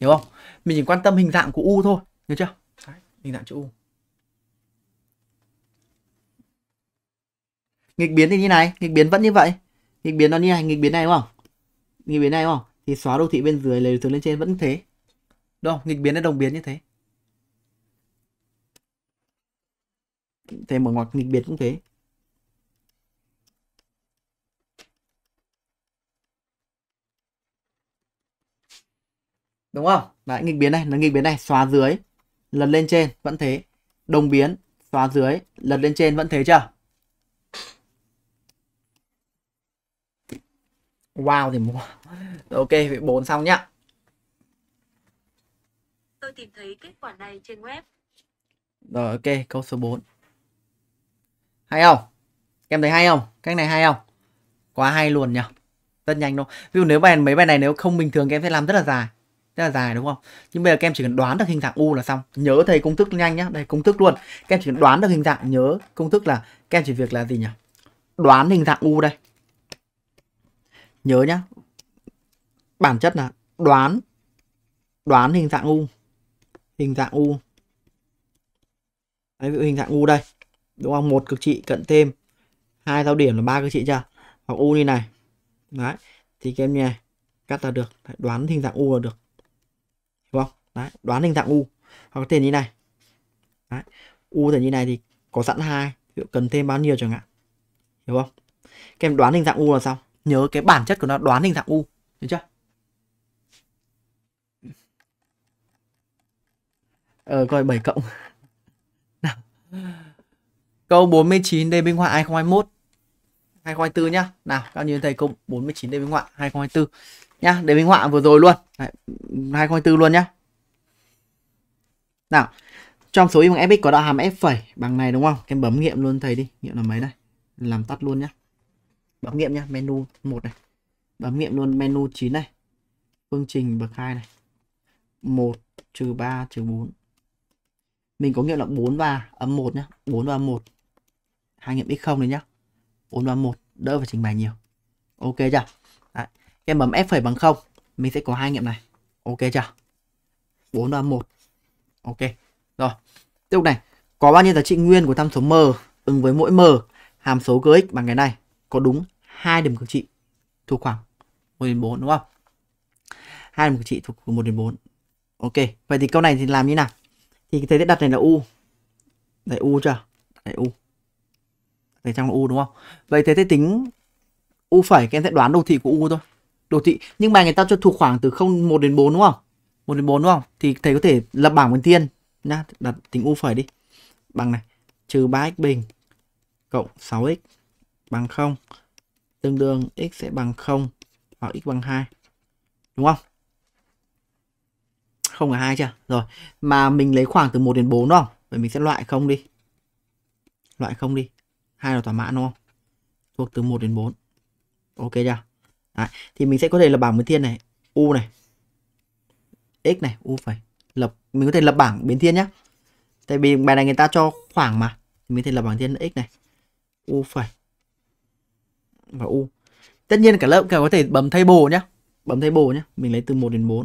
hiểu không mình chỉ quan tâm hình dạng của u thôi hiểu chưa hình dạng chữ u nghịch biến thì như này nghịch biến vẫn như vậy nghịch biến nó như này nghịch biến này đúng không nghịch biến này đúng không thì xóa đô thị bên dưới lấy từ lên trên vẫn thế đúng không nghịch biến là đồng biến như thế thế mở ngoặc nghịch biến cũng thế đúng không đấy nghịch biến này nó nghịch biến này xóa dưới lật lên trên vẫn thế đồng biến xóa dưới lật lên trên vẫn thế chưa wow thì mua ok vậy bốn xong nhá tôi tìm thấy kết quả này trên web rồi ok câu số 4 hay không em thấy hay không cách này hay không quá hay luôn nhỉ rất nhanh luôn ví dụ nếu bài mấy bài này nếu không bình thường các em sẽ làm rất là dài rất là dài đúng không nhưng bây giờ các em chỉ cần đoán được hình dạng u là xong nhớ thầy công thức nhanh nhá đây công thức luôn các em chỉ cần đoán được hình dạng nhớ công thức là các em chỉ việc là gì nhỉ đoán hình dạng u đây nhớ nhá bản chất là đoán đoán hình dạng u hình dạng u Đấy, ví dụ hình dạng u đây đúng không một cực trị cận thêm hai giao điểm là ba cực trị chưa hoặc u như này đấy thì các em nhé cắt là được đoán hình dạng u là được đúng không đấy, đoán hình dạng u hoặc có thể như này đấy, u thể như này thì có sẵn hai cần thêm bao nhiêu chẳng hạn hiểu không các em đoán hình dạng u là sao nhớ cái bản chất của nó đoán hình dạng u được chưa ờ coi 7 cộng nào câu 49 đề minh họa 2021 2024 nhá nào các như thầy câu 49 đề minh họa 2024 nhá để minh họa vừa rồi luôn Đấy, 2024 luôn nhá nào trong số y bằng fx có đạo hàm f phẩy bằng này đúng không em bấm nghiệm luôn thầy đi nghiệm là mấy đây làm tắt luôn nhá bấm nghiệm nhá menu một này bấm nghiệm luôn menu 9 này phương trình bậc hai này 1 trừ 3 trừ 4 mình có nghiệm là 4 và âm 1 nhá 4 và 1 hai nghiệm x0 đấy nhá 4 và 1 đỡ phải trình bày nhiều ok chưa em bấm F phẩy bằng 0 mình sẽ có hai nghiệm này ok chưa 4 và 1 ok rồi tiếp tục này có bao nhiêu giá trị nguyên của tham số m ứng với mỗi m hàm số gx bằng cái này có đúng hai điểm cực trị thuộc khoảng 1 đến 4 đúng không hai điểm cực trị thuộc 1 đến 4 ok vậy thì câu này thì làm như nào thì cái thể đặt này là u đấy u chưa đấy u để trong là u đúng không vậy thế thế tính u phẩy các em sẽ đoán đồ thị của u thôi đồ thị nhưng mà người ta cho thuộc khoảng từ 0 1 đến 4 đúng không 1 đến 4 đúng không thì thầy có thể lập bảng nguyên thiên nhá đặt tính u phẩy đi bằng này trừ 3x bình cộng 6x bằng 0 tương đương x sẽ bằng 0 hoặc x bằng 2 đúng không không là 2 chưa rồi mà mình lấy khoảng từ 1 đến 4 đúng không vậy mình sẽ loại không đi loại không đi 2 là thỏa mãn đúng không thuộc từ 1 đến 4 ok chưa Đấy, thì mình sẽ có thể lập bảng biến thiên này u này x này u phải lập mình có thể lập bảng biến thiên nhé tại vì bài này người ta cho khoảng mà mình có thể lập bảng biến thiên x này u phải và u tất nhiên cả lớp cả có thể bấm thay table nhé bấm thay table nhé mình lấy từ 1 đến 4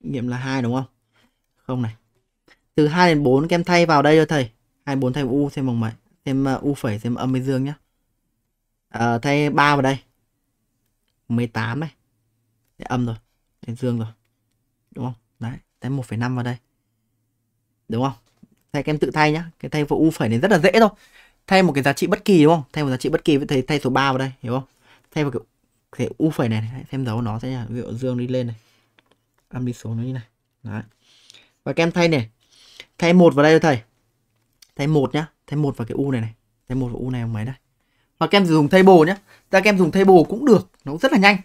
nghiệm là hai đúng không không này từ 2 đến 4 các em thay vào đây cho thầy 24 thay u xem bằng mấy xem ờ, u phẩy xem âm với dương nhé à, ờ, thay 3 vào đây 18 này để âm rồi đến dương rồi đúng không đấy thay 1,5 vào đây đúng không thay các em tự thay nhá cái thay vào u phẩy này rất là dễ thôi thay một cái giá trị bất kỳ đúng không thay một giá trị bất kỳ với thầy thay số 3 vào đây hiểu không thay vào kiểu cái u phẩy này, này xem dấu nó sẽ là ví dụ dương đi lên này âm đi xuống nó như này đấy và kem thay này thay một vào đây cho thầy thay một nhá thay một vào cái u này này thay một vào u này bằng mấy đây và các em dùng table nhé. Ra các em dùng table cũng được, nó rất là nhanh.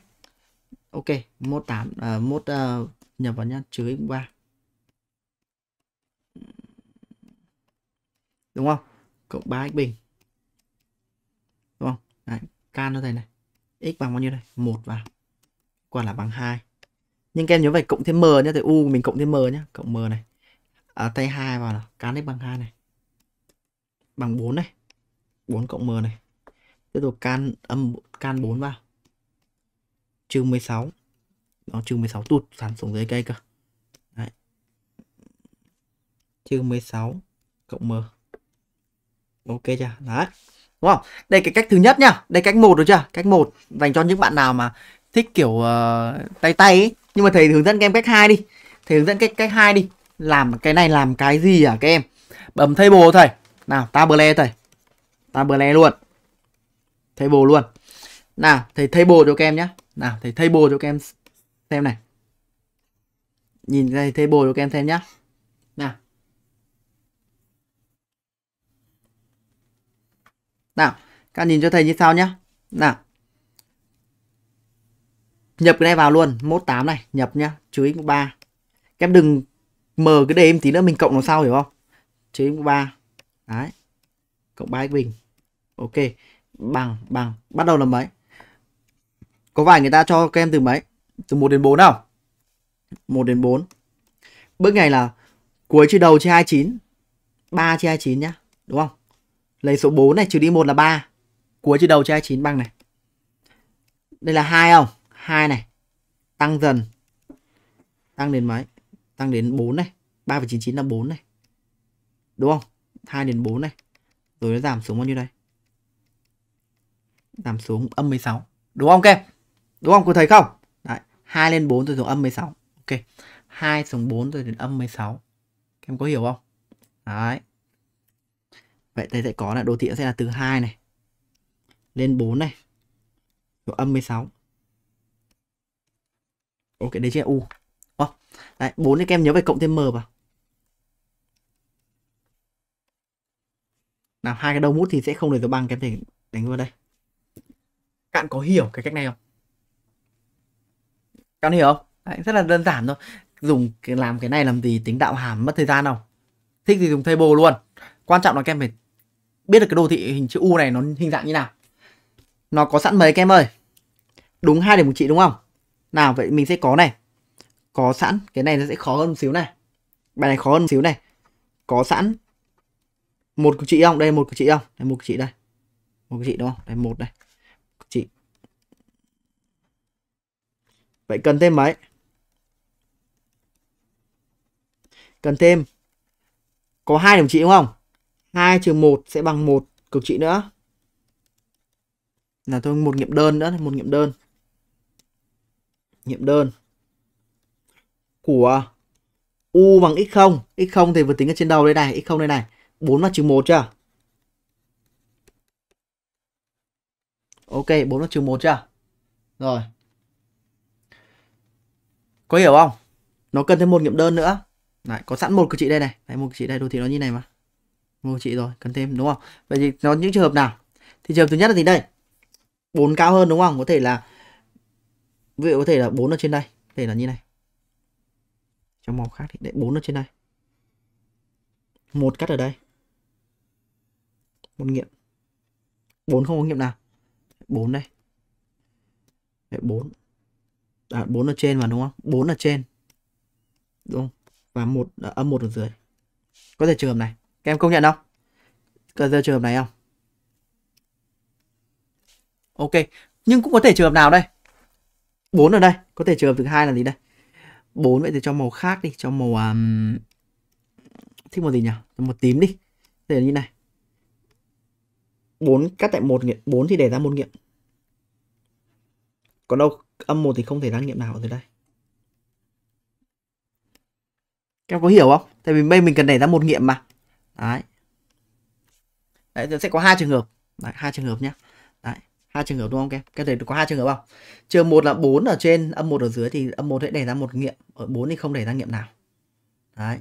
Ok, mốt tám, à, mốt uh, nhập vào nhá, trừ x 3. Đúng không? Cộng 3 x bình. Đúng không? Đấy, can nó đây này. x bằng bao nhiêu đây? Một vào. Quả là bằng 2. Nhưng các em nhớ phải cộng thêm m nhé, thì u mình cộng thêm m nhé, cộng m này. À, tay 2 vào là can x bằng 2 này. Bằng 4 này. 4 cộng m này tiếp tục can âm can 4 vào trừ 16 nó trừ 16 tụt sẵn xuống dưới cây cơ Đấy. trừ 16 cộng m ok chưa đấy đúng không đây cái cách thứ nhất nhá đây cách một được chưa cách một dành cho những bạn nào mà thích kiểu uh, tay tay ấy. nhưng mà thầy hướng dẫn các em cách hai đi thầy hướng dẫn cách cách hai đi làm cái này làm cái gì à các em bấm thay bồ thầy nào ta tablet thầy ta tablet luôn table luôn nào thầy table cho các em nhé nào thầy table cho các em xem này nhìn thầy table cho các em xem nhé nào nào các nhìn cho thầy như sau nhé nào nhập cái này vào luôn mốt 8 này nhập nhá trừ x 3 các em đừng mở cái đề em tí nữa mình cộng nó sau hiểu không trừ x 3 đấy cộng 3 x bình ok bằng bằng bắt đầu là mấy có vài người ta cho các em từ mấy từ 1 đến 4 nào 1 đến 4 bước này là cuối chia đầu chia 29 3 chia 29 nhá đúng không lấy số 4 này trừ đi 1 là 3 cuối chia đầu chia 29 bằng này đây là hai không hai này tăng dần tăng đến mấy tăng đến 4 này 3,99 là 4 này đúng không 2 đến 4 này rồi nó giảm xuống bao nhiêu đây giảm xuống âm 16. Đúng không các em? Đúng không? Cô thấy không? Đấy, 2 lên 4 rồi xuống âm 16. Ok. 2 xuống 4 rồi đến âm 16. Các em có hiểu không? Đấy. Vậy đây sẽ có là đồ thị sẽ là từ 2 này lên 4 này. Rồi âm 16. Ok, đấy chính là u. Đúng Đấy, 4 thì các em nhớ phải cộng thêm m vào. Làm hai cái đầu mút thì sẽ không được dấu bằng các em thể đánh vào đây. Cạn có hiểu cái cách này không? Cạn hiểu không? Đấy, rất là đơn giản thôi. Dùng làm cái này làm gì tính đạo hàm mất thời gian không? Thích thì dùng table luôn. Quan trọng là các em phải biết được cái đồ thị hình chữ U này nó hình dạng như nào. Nó có sẵn mấy các em ơi? Đúng hai điểm một chị đúng không? Nào vậy mình sẽ có này. Có sẵn, cái này nó sẽ khó hơn một xíu này. Bài này khó hơn một xíu này. Có sẵn một cực trị không? Đây một cực trị không? Đây một cực trị đây. Một cực trị đúng không? Đây một đây. Vậy cần thêm mấy? Cần thêm có hai đồng trị đúng không? 2 trừ 1 sẽ bằng một cực trị nữa. Là tôi một nghiệm đơn nữa, một nghiệm đơn. Nghiệm đơn của u bằng x0, x0 thì vừa tính ở trên đầu đây này, x0 đây này. 4 là trừ 1 chưa? Ok, 4 là trừ 1 chưa? Rồi có hiểu không nó cần thêm một nghiệm đơn nữa Đấy, có sẵn một của chị đây này Đấy, một của chị đây đồ thị nó như này mà một chị rồi cần thêm đúng không vậy thì nó những trường hợp nào thì trường hợp thứ nhất là gì đây bốn cao hơn đúng không có thể là ví dụ có thể là bốn ở trên đây có thể là như này trong màu khác thì để bốn ở trên đây một cắt ở đây một nghiệm bốn không có nghiệm nào bốn đây bốn à, 4 ở trên mà đúng không 4 ở trên đúng không? và một à, âm một ở dưới có thể trường hợp này các em công nhận không có thể trường hợp này không ok nhưng cũng có thể trường hợp nào đây 4 ở đây có thể trường hợp thứ hai là gì đây 4 vậy thì cho màu khác đi cho màu um, thích màu gì nhỉ màu tím đi để như này 4 cắt tại một nghiệm 4 thì để ra một nghiệm còn đâu âm 1 thì không thể đăng nghiệm nào ở dưới đây. Các em có hiểu không? Tại vì bây mình cần đẩy ra một nghiệm mà. Đấy. Đấy sẽ có hai trường hợp. Đấy, hai trường hợp nhé. Đấy, hai trường hợp đúng không các em? Các em có hai trường hợp không? Trường một là 4 ở trên, âm 1 ở dưới thì âm 1 sẽ đẩy ra một nghiệm, ở 4 thì không đẩy ra nghiệm nào. Đấy.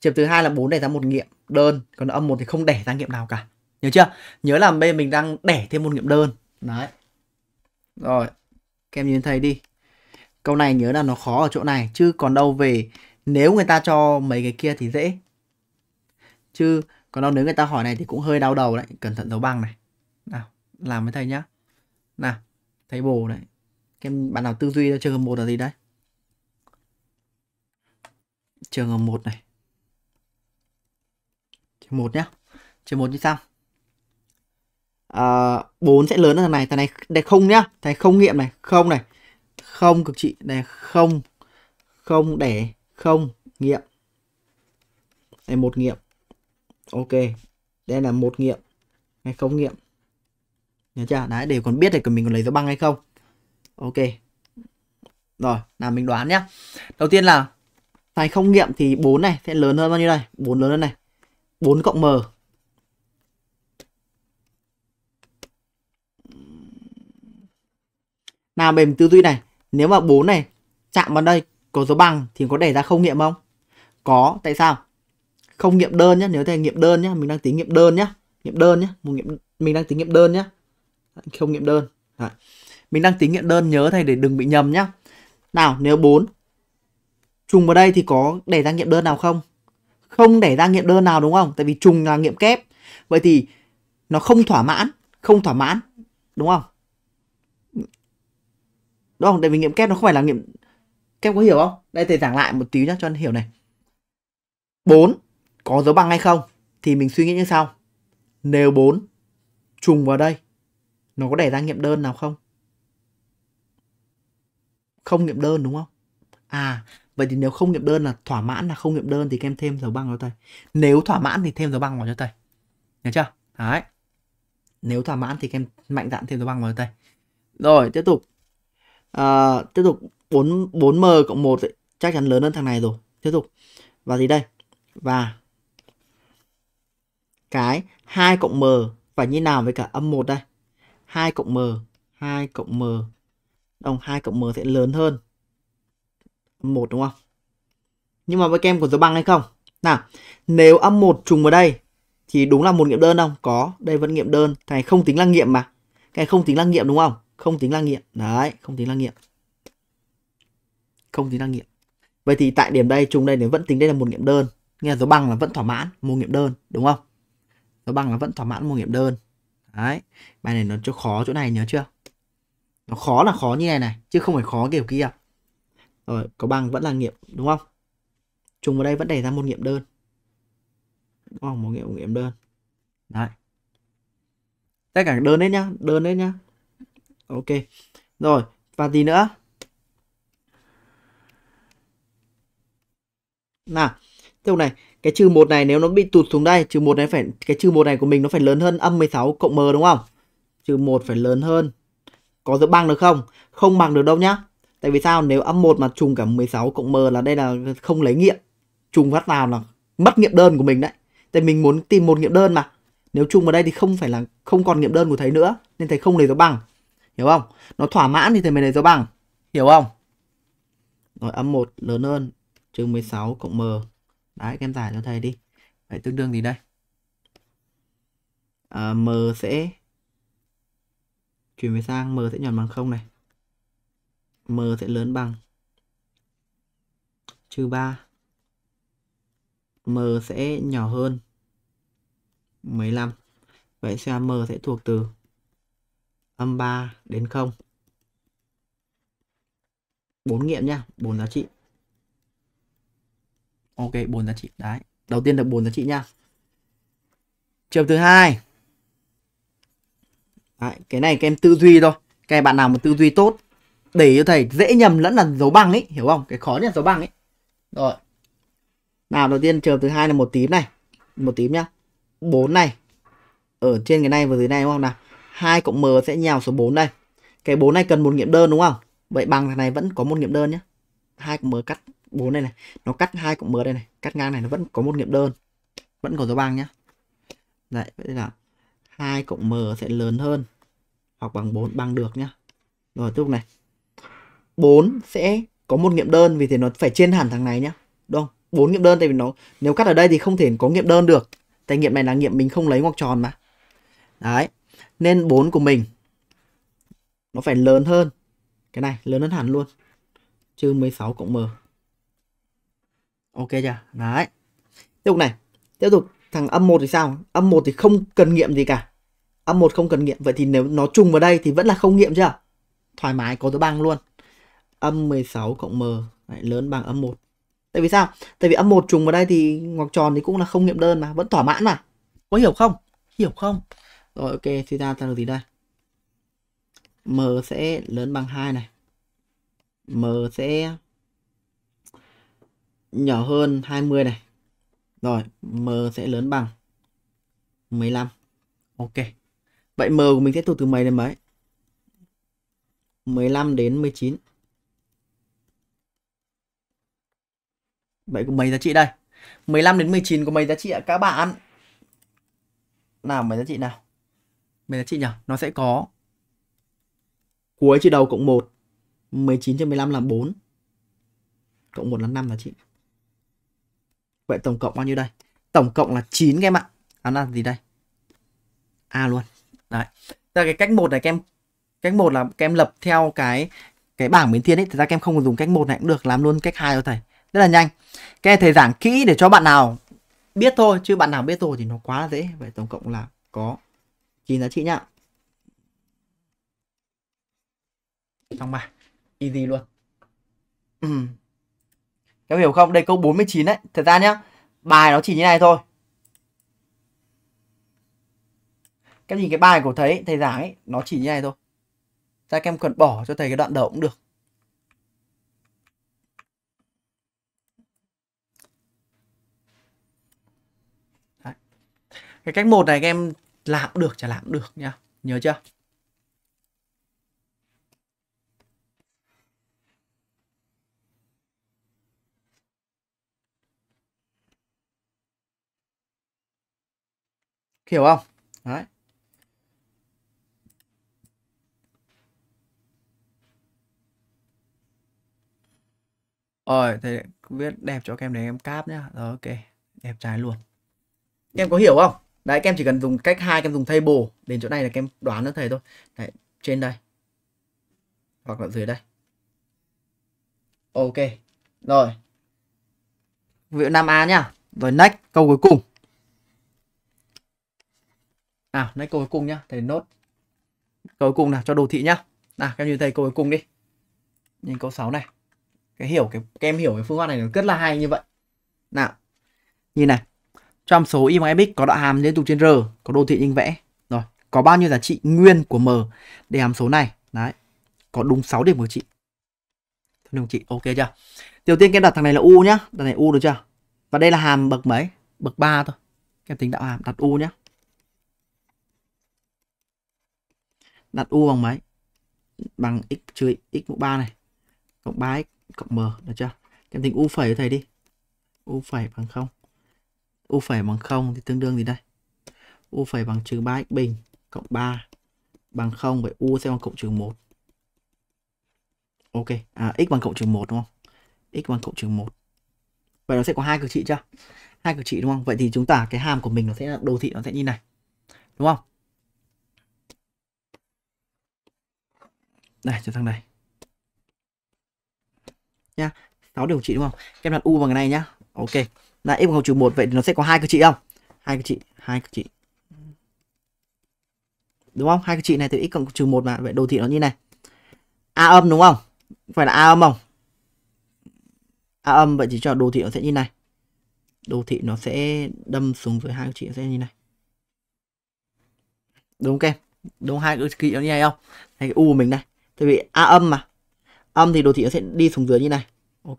Trường thứ hai là 4 đẩy ra một nghiệm đơn, còn âm 1 thì không đẩy ra nghiệm nào cả. Nhớ chưa? Nhớ là bây mình đang đẻ thêm một nghiệm đơn. Đấy. Rồi, em nhìn thấy đi. Câu này nhớ là nó khó ở chỗ này. Chứ còn đâu về nếu người ta cho mấy cái kia thì dễ. Chứ còn đâu nếu người ta hỏi này thì cũng hơi đau đầu đấy. Cẩn thận dấu bằng này. Nào, làm với thầy nhá. Nào, thầy bổ này. em bạn nào tư duy trường hợp 1 là gì đấy? Trường hợp 1 này. Trường 1 nhá. Trường 1 như sau uh, ờ, 4 sẽ lớn hơn thằng này thằng này đây không nhá thằng này không nghiệm này không này không cực trị này không không để không nghiệm này một nghiệm ok đây là một nghiệm hay không nghiệm nhớ chưa đấy để còn biết để mình còn lấy dấu băng hay không ok rồi là mình đoán nhá đầu tiên là thằng không nghiệm thì 4 này sẽ lớn hơn bao nhiêu đây 4 lớn hơn này 4 cộng m Nào mềm tư duy này, nếu mà 4 này chạm vào đây có dấu bằng thì có đẻ ra không nghiệm không? Có, tại sao? Không nghiệm đơn nhé, nếu thầy nghiệm đơn nhé, mình đang tính nghiệm đơn nhé. Nghiệm đơn nhé, một nghiệm mình đang tính nghiệm đơn nhé. Không nghiệm đơn. À. Mình đang tính nghiệm đơn nhớ thầy để đừng bị nhầm nhá. Nào, nếu 4 trùng vào đây thì có đẻ ra nghiệm đơn nào không? Không đẻ ra nghiệm đơn nào đúng không? Tại vì trùng là nghiệm kép. Vậy thì nó không thỏa mãn, không thỏa mãn đúng không? đúng không tại vì nghiệm kép nó không phải là nghiệm kép có hiểu không đây thầy giảng lại một tí nhá cho anh hiểu này 4 có dấu bằng hay không thì mình suy nghĩ như sau nếu 4 trùng vào đây nó có đẻ ra nghiệm đơn nào không không nghiệm đơn đúng không à vậy thì nếu không nghiệm đơn là thỏa mãn là không nghiệm đơn thì kem thêm dấu bằng vào thầy nếu thỏa mãn thì thêm dấu bằng vào cho thầy nhớ chưa đấy nếu thỏa mãn thì kem mạnh dạn thêm dấu bằng vào thầy rồi tiếp tục à, tiếp tục 4 4m cộng 1 ấy, chắc chắn lớn hơn thằng này rồi tiếp tục và gì đây và cái 2 cộng m phải như nào với cả âm 1 đây 2 cộng m 2 cộng m đồng 2 cộng m sẽ lớn hơn 1 đúng không nhưng mà với kem của dấu bằng hay không nào nếu âm 1 trùng vào đây thì đúng là một nghiệm đơn không có đây vẫn nghiệm đơn cái này không tính là nghiệm mà cái này không tính là nghiệm đúng không không tính là nghiệm đấy không tính là nghiệm không tính là nghiệm vậy thì tại điểm đây trùng đây nếu vẫn tính đây là một nghiệm đơn nghe dấu bằng là vẫn thỏa mãn một nghiệm đơn đúng không dấu bằng là vẫn thỏa mãn một nghiệm đơn đấy bài này nó cho khó chỗ này nhớ chưa nó khó là khó như này này chứ không phải khó kiểu kia rồi có bằng vẫn là nghiệm đúng không trùng vào đây vẫn đề ra một nghiệm đơn đúng không một nghiệm một nghiệm đơn đấy tất cả đơn đấy nhá đơn đấy nhá ok rồi và gì nữa nào câu này cái trừ một này nếu nó bị tụt xuống đây trừ một này phải cái trừ một này của mình nó phải lớn hơn âm 16 cộng m đúng không trừ một phải lớn hơn có được bằng được không không bằng được đâu nhá tại vì sao nếu âm một mà trùng cả 16 cộng m là đây là không lấy nghiệm trùng phát nào là mất nghiệm đơn của mình đấy tại mình muốn tìm một nghiệm đơn mà nếu trùng vào đây thì không phải là không còn nghiệm đơn của thầy nữa nên thầy không lấy dấu bằng Hiểu không? Nó thỏa mãn thì thầy mới lấy dấu bằng. Hiểu không? Rồi âm 1 lớn hơn trừ 16 cộng m. Đấy, em giải cho thầy đi. Vậy tương đương gì đây? À, m sẽ chuyển về sang m sẽ nhỏ bằng 0 này. m sẽ lớn bằng trừ 3. m sẽ nhỏ hơn 15. Vậy xem m sẽ thuộc từ âm 3 đến 0. 4 nghiệm nhá, 4 giá trị. Ok, 4 giá trị. Đấy, đầu tiên được 4 giá trị nha. Trường thứ hai. Đấy, cái này các em tư duy thôi. Các em bạn nào mà tư duy tốt để cho thầy dễ nhầm lẫn là dấu bằng ấy, hiểu không? Cái khó nhất là dấu bằng ấy. Rồi. Nào đầu tiên trường thứ hai là một tím này. Một tím nhá. 4 này. Ở trên cái này và dưới này đúng không nào? 2 cộng m sẽ nhào số 4 đây. Cái 4 này cần một nghiệm đơn đúng không? Vậy bằng thằng này vẫn có một nghiệm đơn nhé. 2 cộng m cắt 4 này này. Nó cắt 2 cộng m đây này. Cắt ngang này nó vẫn có một nghiệm đơn. Vẫn có dấu bằng nhé. Đấy, vậy là 2 cộng m sẽ lớn hơn hoặc bằng 4 bằng được nhá. Rồi tiếp tục này. 4 sẽ có một nghiệm đơn vì thế nó phải trên hẳn thằng này nhá. Đúng không? 4 nghiệm đơn tại vì nó nếu cắt ở đây thì không thể có nghiệm đơn được. Tại nghiệm này là nghiệm mình không lấy ngoặc tròn mà. Đấy nên 4 của mình nó phải lớn hơn cái này lớn hơn hẳn luôn trừ 16 cộng m ok chưa đấy tiếp tục này tiếp tục thằng âm 1 thì sao âm 1 thì không cần nghiệm gì cả âm 1 không cần nghiệm vậy thì nếu nó trùng vào đây thì vẫn là không nghiệm chưa thoải mái có tới bằng luôn âm 16 cộng m đấy, lớn bằng âm 1 tại vì sao tại vì âm 1 trùng vào đây thì ngoặc tròn thì cũng là không nghiệm đơn mà vẫn thỏa mãn mà có hiểu không hiểu không rồi ok, suy ra ta được gì đây? M sẽ lớn bằng 2 này. M sẽ nhỏ hơn 20 này. Rồi, M sẽ lớn bằng 15. Ok. Vậy M của mình sẽ tụt từ mấy đến mấy? 15 đến 19. Vậy có mấy giá trị đây? 15 đến 19 có mấy giá trị ạ các bạn? Nào mấy giá trị nào? mấy giá trị nhỉ? Nó sẽ có cuối chữ đầu cộng 1, 19 cho 15 là 4, cộng 1 là 5 giá trị. Vậy tổng cộng bao nhiêu đây? Tổng cộng là 9 các em ạ. À, là gì đây? A luôn. Đấy. Ra cái cách một này các em cách một là các em lập theo cái cái bảng biến thiên ấy, thực ra các em không dùng cách một này cũng được, làm luôn cách hai cho thầy. Rất là nhanh. Các thầy giảng kỹ để cho bạn nào biết thôi chứ bạn nào biết rồi thì nó quá dễ. Vậy tổng cộng là có 9 giá trị nhá trong bài easy luôn ừ. em hiểu không đây câu 49 đấy thật ra nhá bài nó chỉ như này thôi các nhìn cái bài của thầy thầy giảng ấy nó chỉ như này thôi ra các em cần bỏ cho thầy cái đoạn đầu cũng được Đấy. cái cách một này các em làm được chả làm được nhá nhớ chưa hiểu không đấy rồi thầy viết đẹp cho các em đấy em cáp nhá rồi ok đẹp trai luôn em có hiểu không Đấy các em chỉ cần dùng cách hai các em dùng table đến chỗ này là các em đoán được thầy thôi. Đấy, trên đây. Hoặc là dưới đây. Ok. Rồi. Vụ Nam A nhá. Rồi next câu cuối cùng. À, next câu cuối cùng nhá, thầy nốt. Câu cuối cùng nào cho đồ thị nhá. Nào, các em nhìn thầy câu cuối cùng đi. Nhìn câu 6 này. Cái hiểu cái các em hiểu cái phương pháp này nó rất là hay như vậy. Nào. Nhìn này. Trong số y bằng fx có đạo hàm liên tục trên R, có đồ thị hình vẽ. Rồi, có bao nhiêu giá trị nguyên của M để hàm số này? Đấy. Có đúng 6 điểm của chị. Đúng chị, ok chưa? Đầu tiên cái đặt thằng này là u nhá, đặt này u được chưa? Và đây là hàm bậc mấy? Bậc 3 thôi. Em tính đạo hàm đặt u nhá. Đặt u bằng mấy? Bằng x trừ x mũ 3 này. Cộng 3x cộng m được chưa? Em tính u phẩy thầy đi. u phẩy bằng không u phẩy bằng 0 thì tương đương gì đây? u phẩy bằng trừ 3 x bình cộng 3 bằng 0 vậy u sẽ bằng cộng trừ 1. Ok, à, x bằng cộng trừ 1 đúng không? x bằng cộng trừ 1. Vậy nó sẽ có hai cực trị chưa? Hai cực trị đúng không? Vậy thì chúng ta cái hàm của mình nó sẽ đồ thị nó sẽ như này. Đúng không? Đây, cho thằng này. Nha, 6 điều trị đúng không? Các em đặt u bằng cái này nhá. Ok là x bằng trừ một vậy thì nó sẽ có hai cái trị không hai cái trị hai cái trị đúng không hai cái trị này từ x cộng trừ một mà vậy đồ thị nó như này a âm đúng không phải là a âm không a âm vậy thì cho đồ thị nó sẽ như này đồ thị nó sẽ đâm xuống dưới hai cái trị nó sẽ như này đúng không đúng hai cái trị nó như này không hay cái u của mình đây tại vì a âm mà âm thì đồ thị nó sẽ đi xuống dưới như này ok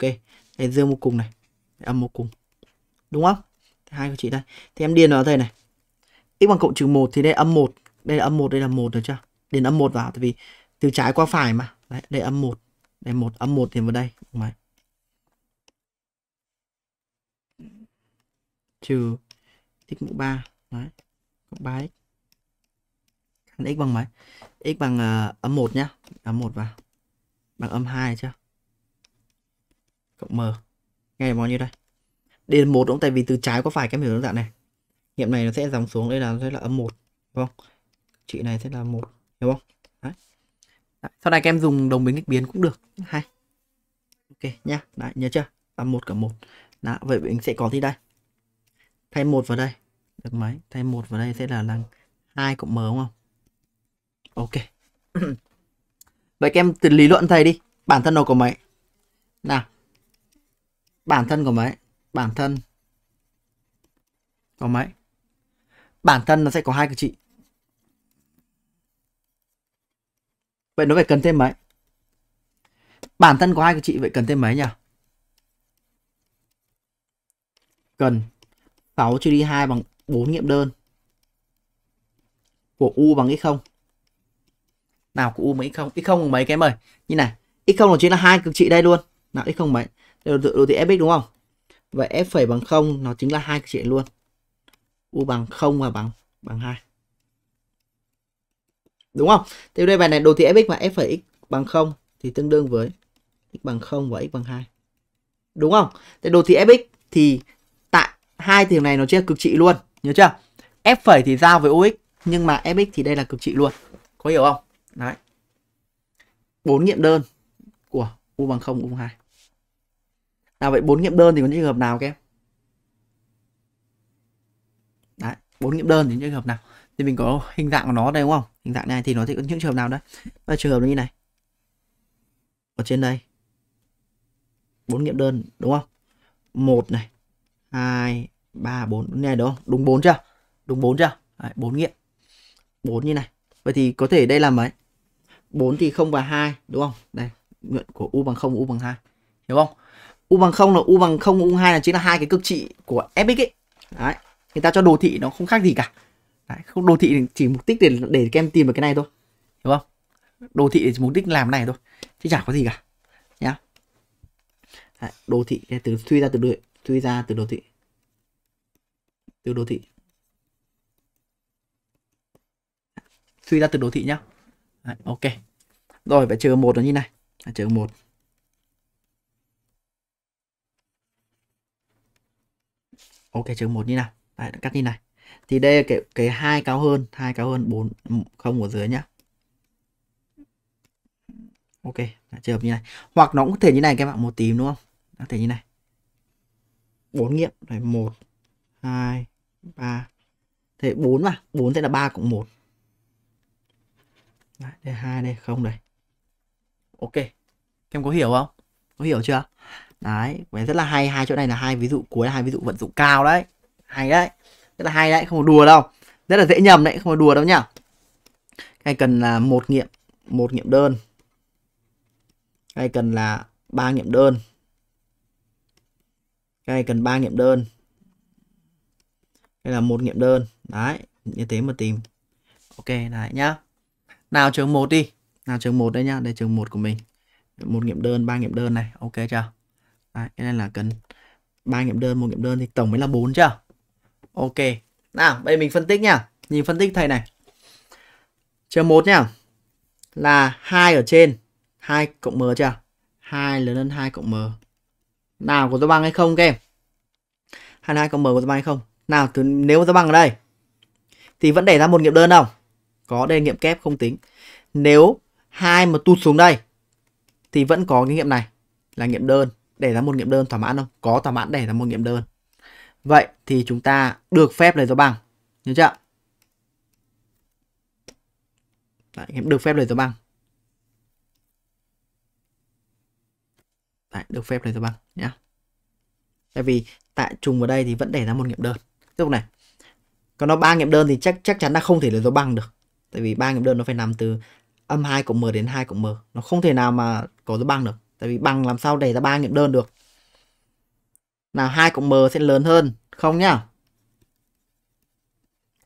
thế dương một cùng này âm một cùng đúng không hai cái chị đây thì em điền vào đây này x bằng cộng trừ 1 thì đây âm 1 đây là âm 1 đây là 1 được chưa điền âm 1 vào tại vì từ trái qua phải mà đấy đây âm 1 đây 1 âm 1 thì vào đây đúng không? trừ x mũ 3 đấy cộng 3x x bằng mấy x bằng uh, âm 1 nhá âm 1 vào bằng âm 2 chưa cộng m ngay bao nhiêu đây đây là một cũng tại vì từ trái có phải kém hiểu dạng này nghiệm này nó sẽ dòng xuống đây là sẽ là âm một đúng không chị này sẽ là một hiểu không đấy. Đấy. sau này các em dùng đồng biến nghịch biến cũng được hay ok nhá đấy nhớ chưa âm một cả một đó vậy mình sẽ có gì đây thay một vào đây được máy thay một vào đây sẽ là là hai cộng m đúng không ok vậy các em từ lý luận thầy đi bản thân nó có mấy nào bản thân của mấy bản thân có mấy bản thân nó sẽ có hai cực trị vậy nó phải cần thêm mấy bản thân có hai cực trị vậy cần thêm mấy nhỉ cần 6 trừ đi 2 bằng 4 nghiệm đơn của u bằng x0 nào của u mấy không 0 x0 bằng mấy cái mời như này x0 là chính là hai cực trị đây luôn nào x0 mấy đều đồ thị fx đúng không Vậy f phẩy bằng 0 nó chính là hai cái chuyện luôn. U bằng 0 và bằng bằng 2. Đúng không? Thế đây bài này đồ thị fx mà f phẩy x bằng 0 thì tương đương với x bằng 0 và x bằng 2. Đúng không? Thế đồ thị fx thì tại hai thằng này nó chia cực trị luôn, nhớ chưa? F phẩy thì giao với OX nhưng mà fx thì đây là cực trị luôn. Có hiểu không? Đấy. Bốn nghiệm đơn của u bằng 0 u bằng 2 nào vậy bốn nghiệm đơn thì có những trường hợp nào các em đấy bốn nghiệm đơn thì những trường hợp nào thì mình có hình dạng của nó đây đúng không hình dạng này thì nó sẽ có những trường hợp nào đấy và trường hợp như này ở trên đây bốn nghiệm đơn đúng không một này hai ba bốn này đúng không đúng bốn chưa đúng bốn chưa đấy, 4 nghiệm bốn như này vậy thì có thể đây là mấy bốn thì không và hai đúng không đây nguyện của u bằng không u bằng hai hiểu không u bằng 0 là u bằng 0 u 2 là chính là hai cái cực trị của fx ấy. Đấy. Người ta cho đồ thị nó không khác gì cả. Đấy, không đồ thị chỉ mục đích để để các em tìm được cái này thôi. Hiểu không? Đồ thị chỉ mục đích làm này thôi, chứ chẳng có gì cả. Nhá. Đấy, đồ thị từ suy ra từ đồ, suy ra từ đồ thị. Từ đồ thị. Suy ra từ đồ thị nhá. Đấy, ok. Rồi phải trừ một nó như này. Trừ một ok trừ một như nào Đấy, cắt như này thì đây là cái cái hai cao hơn hai cao hơn bốn không ở dưới nhá ok trường hợp như này hoặc nó cũng có thể như này các bạn một tím đúng không có thể như này bốn nghiệm này một hai ba thế bốn mà bốn sẽ là ba cộng một đây hai đây không đây ok em có hiểu không có hiểu chưa đấy vậy rất là hay hai chỗ này là hai ví dụ cuối là hai ví dụ vận dụng cao đấy hay đấy rất là hay đấy không có đùa đâu rất là dễ nhầm đấy không có đùa đâu nhá cái cần là một nghiệm một nghiệm đơn cái cần là ba nghiệm đơn cái cần ba nghiệm đơn đây là một nghiệm đơn đấy như thế mà tìm ok đấy nhá nào trường 1 đi nào trường 1 đây nhá đây trường 1 của mình một nghiệm đơn ba nghiệm đơn này ok chưa Đấy, nên là cần ba nghiệm đơn, một nghiệm đơn thì tổng mới là 4 chưa Ok. Nào, bây giờ mình phân tích nhá. Nhìn phân tích thầy này. chờ 1 nhá. Là 2 ở trên 2 cộng m chưa? 2 lớn hơn 2 cộng m. Nào có dấu bằng hay không các em? 22 cộng m có dấu bằng hay không? Nào, từ, nếu có bằng ở đây thì vẫn để ra một nghiệm đơn không? Có đây nghiệm kép không tính. Nếu 2 mà tụt xuống đây thì vẫn có cái nghiệm này là nghiệm đơn đẻ ra một nghiệm đơn thỏa mãn không? Có thỏa mãn đẻ ra một nghiệm đơn. Vậy thì chúng ta được phép lấy dấu bằng. Nhớ chưa? Đấy, em được phép lấy dấu bằng. Đấy, được phép lấy dấu bằng nhá. Tại vì tại trùng vào đây thì vẫn đẻ ra một nghiệm đơn. Tiếp tục này. Còn nó ba nghiệm đơn thì chắc chắc chắn là không thể lấy dấu bằng được. Tại vì ba nghiệm đơn nó phải nằm từ âm 2 cộng m đến 2 cộng m. Nó không thể nào mà có dấu bằng được tại vì bằng làm sao để ra ba nghiệm đơn được nào 2 cộng m sẽ lớn hơn không nhá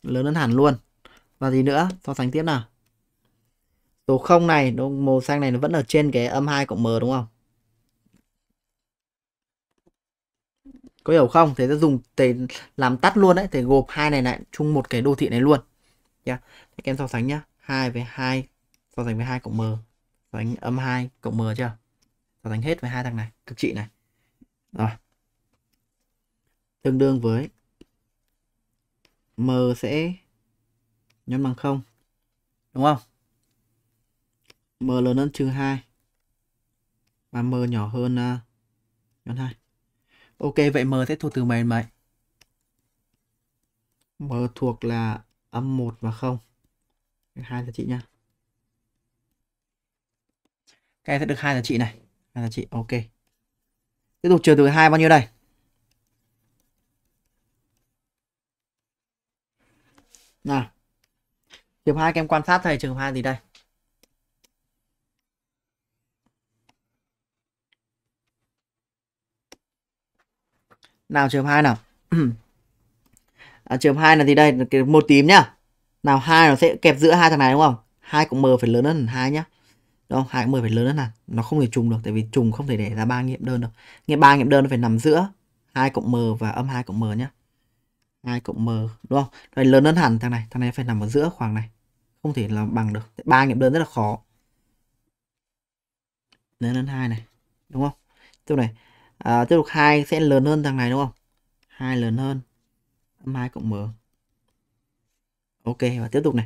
lớn hơn hẳn luôn và gì nữa so sánh tiếp nào số 0 này nó màu xanh này nó vẫn ở trên cái âm 2 cộng m đúng không có hiểu không thế ta dùng để làm tắt luôn đấy để gộp hai này lại chung một cái đô thị này luôn nhá yeah. các em so sánh nhá 2 với 2 so sánh với 2 cộng m so sánh âm 2 cộng m chưa so sánh hết với hai thằng này cực trị này rồi tương đương với m sẽ nhân bằng không đúng không m lớn hơn trừ hai và m nhỏ hơn uh, à, nhân hai ok vậy m sẽ thuộc từ mấy mấy m thuộc là âm 1 và không hai giá trị nha cái này sẽ được hai giá trị này hai chị ok tiếp tục trừ từ hai bao nhiêu đây nào trường hai các em quan sát thầy trường hai gì đây nào trường hai nào à, trường hai là gì đây một tím nhá nào hai nó sẽ kẹp giữa hai thằng này đúng không hai cộng m phải lớn hơn hai nhá không hai cái mười phải lớn hơn hẳn nó không thể trùng được tại vì trùng không thể để ra ba nghiệm đơn được nghiệm ba nghiệm đơn nó phải nằm giữa hai cộng m và âm hai cộng m nhá hai cộng m đúng không phải lớn hơn hẳn thằng này thằng này phải nằm ở giữa khoảng này không thể là bằng được ba nghiệm đơn rất là khó lớn hơn hai này đúng không tiếp này à, tiếp tục hai sẽ lớn hơn thằng này đúng không hai lớn hơn âm hai cộng m ok và tiếp tục này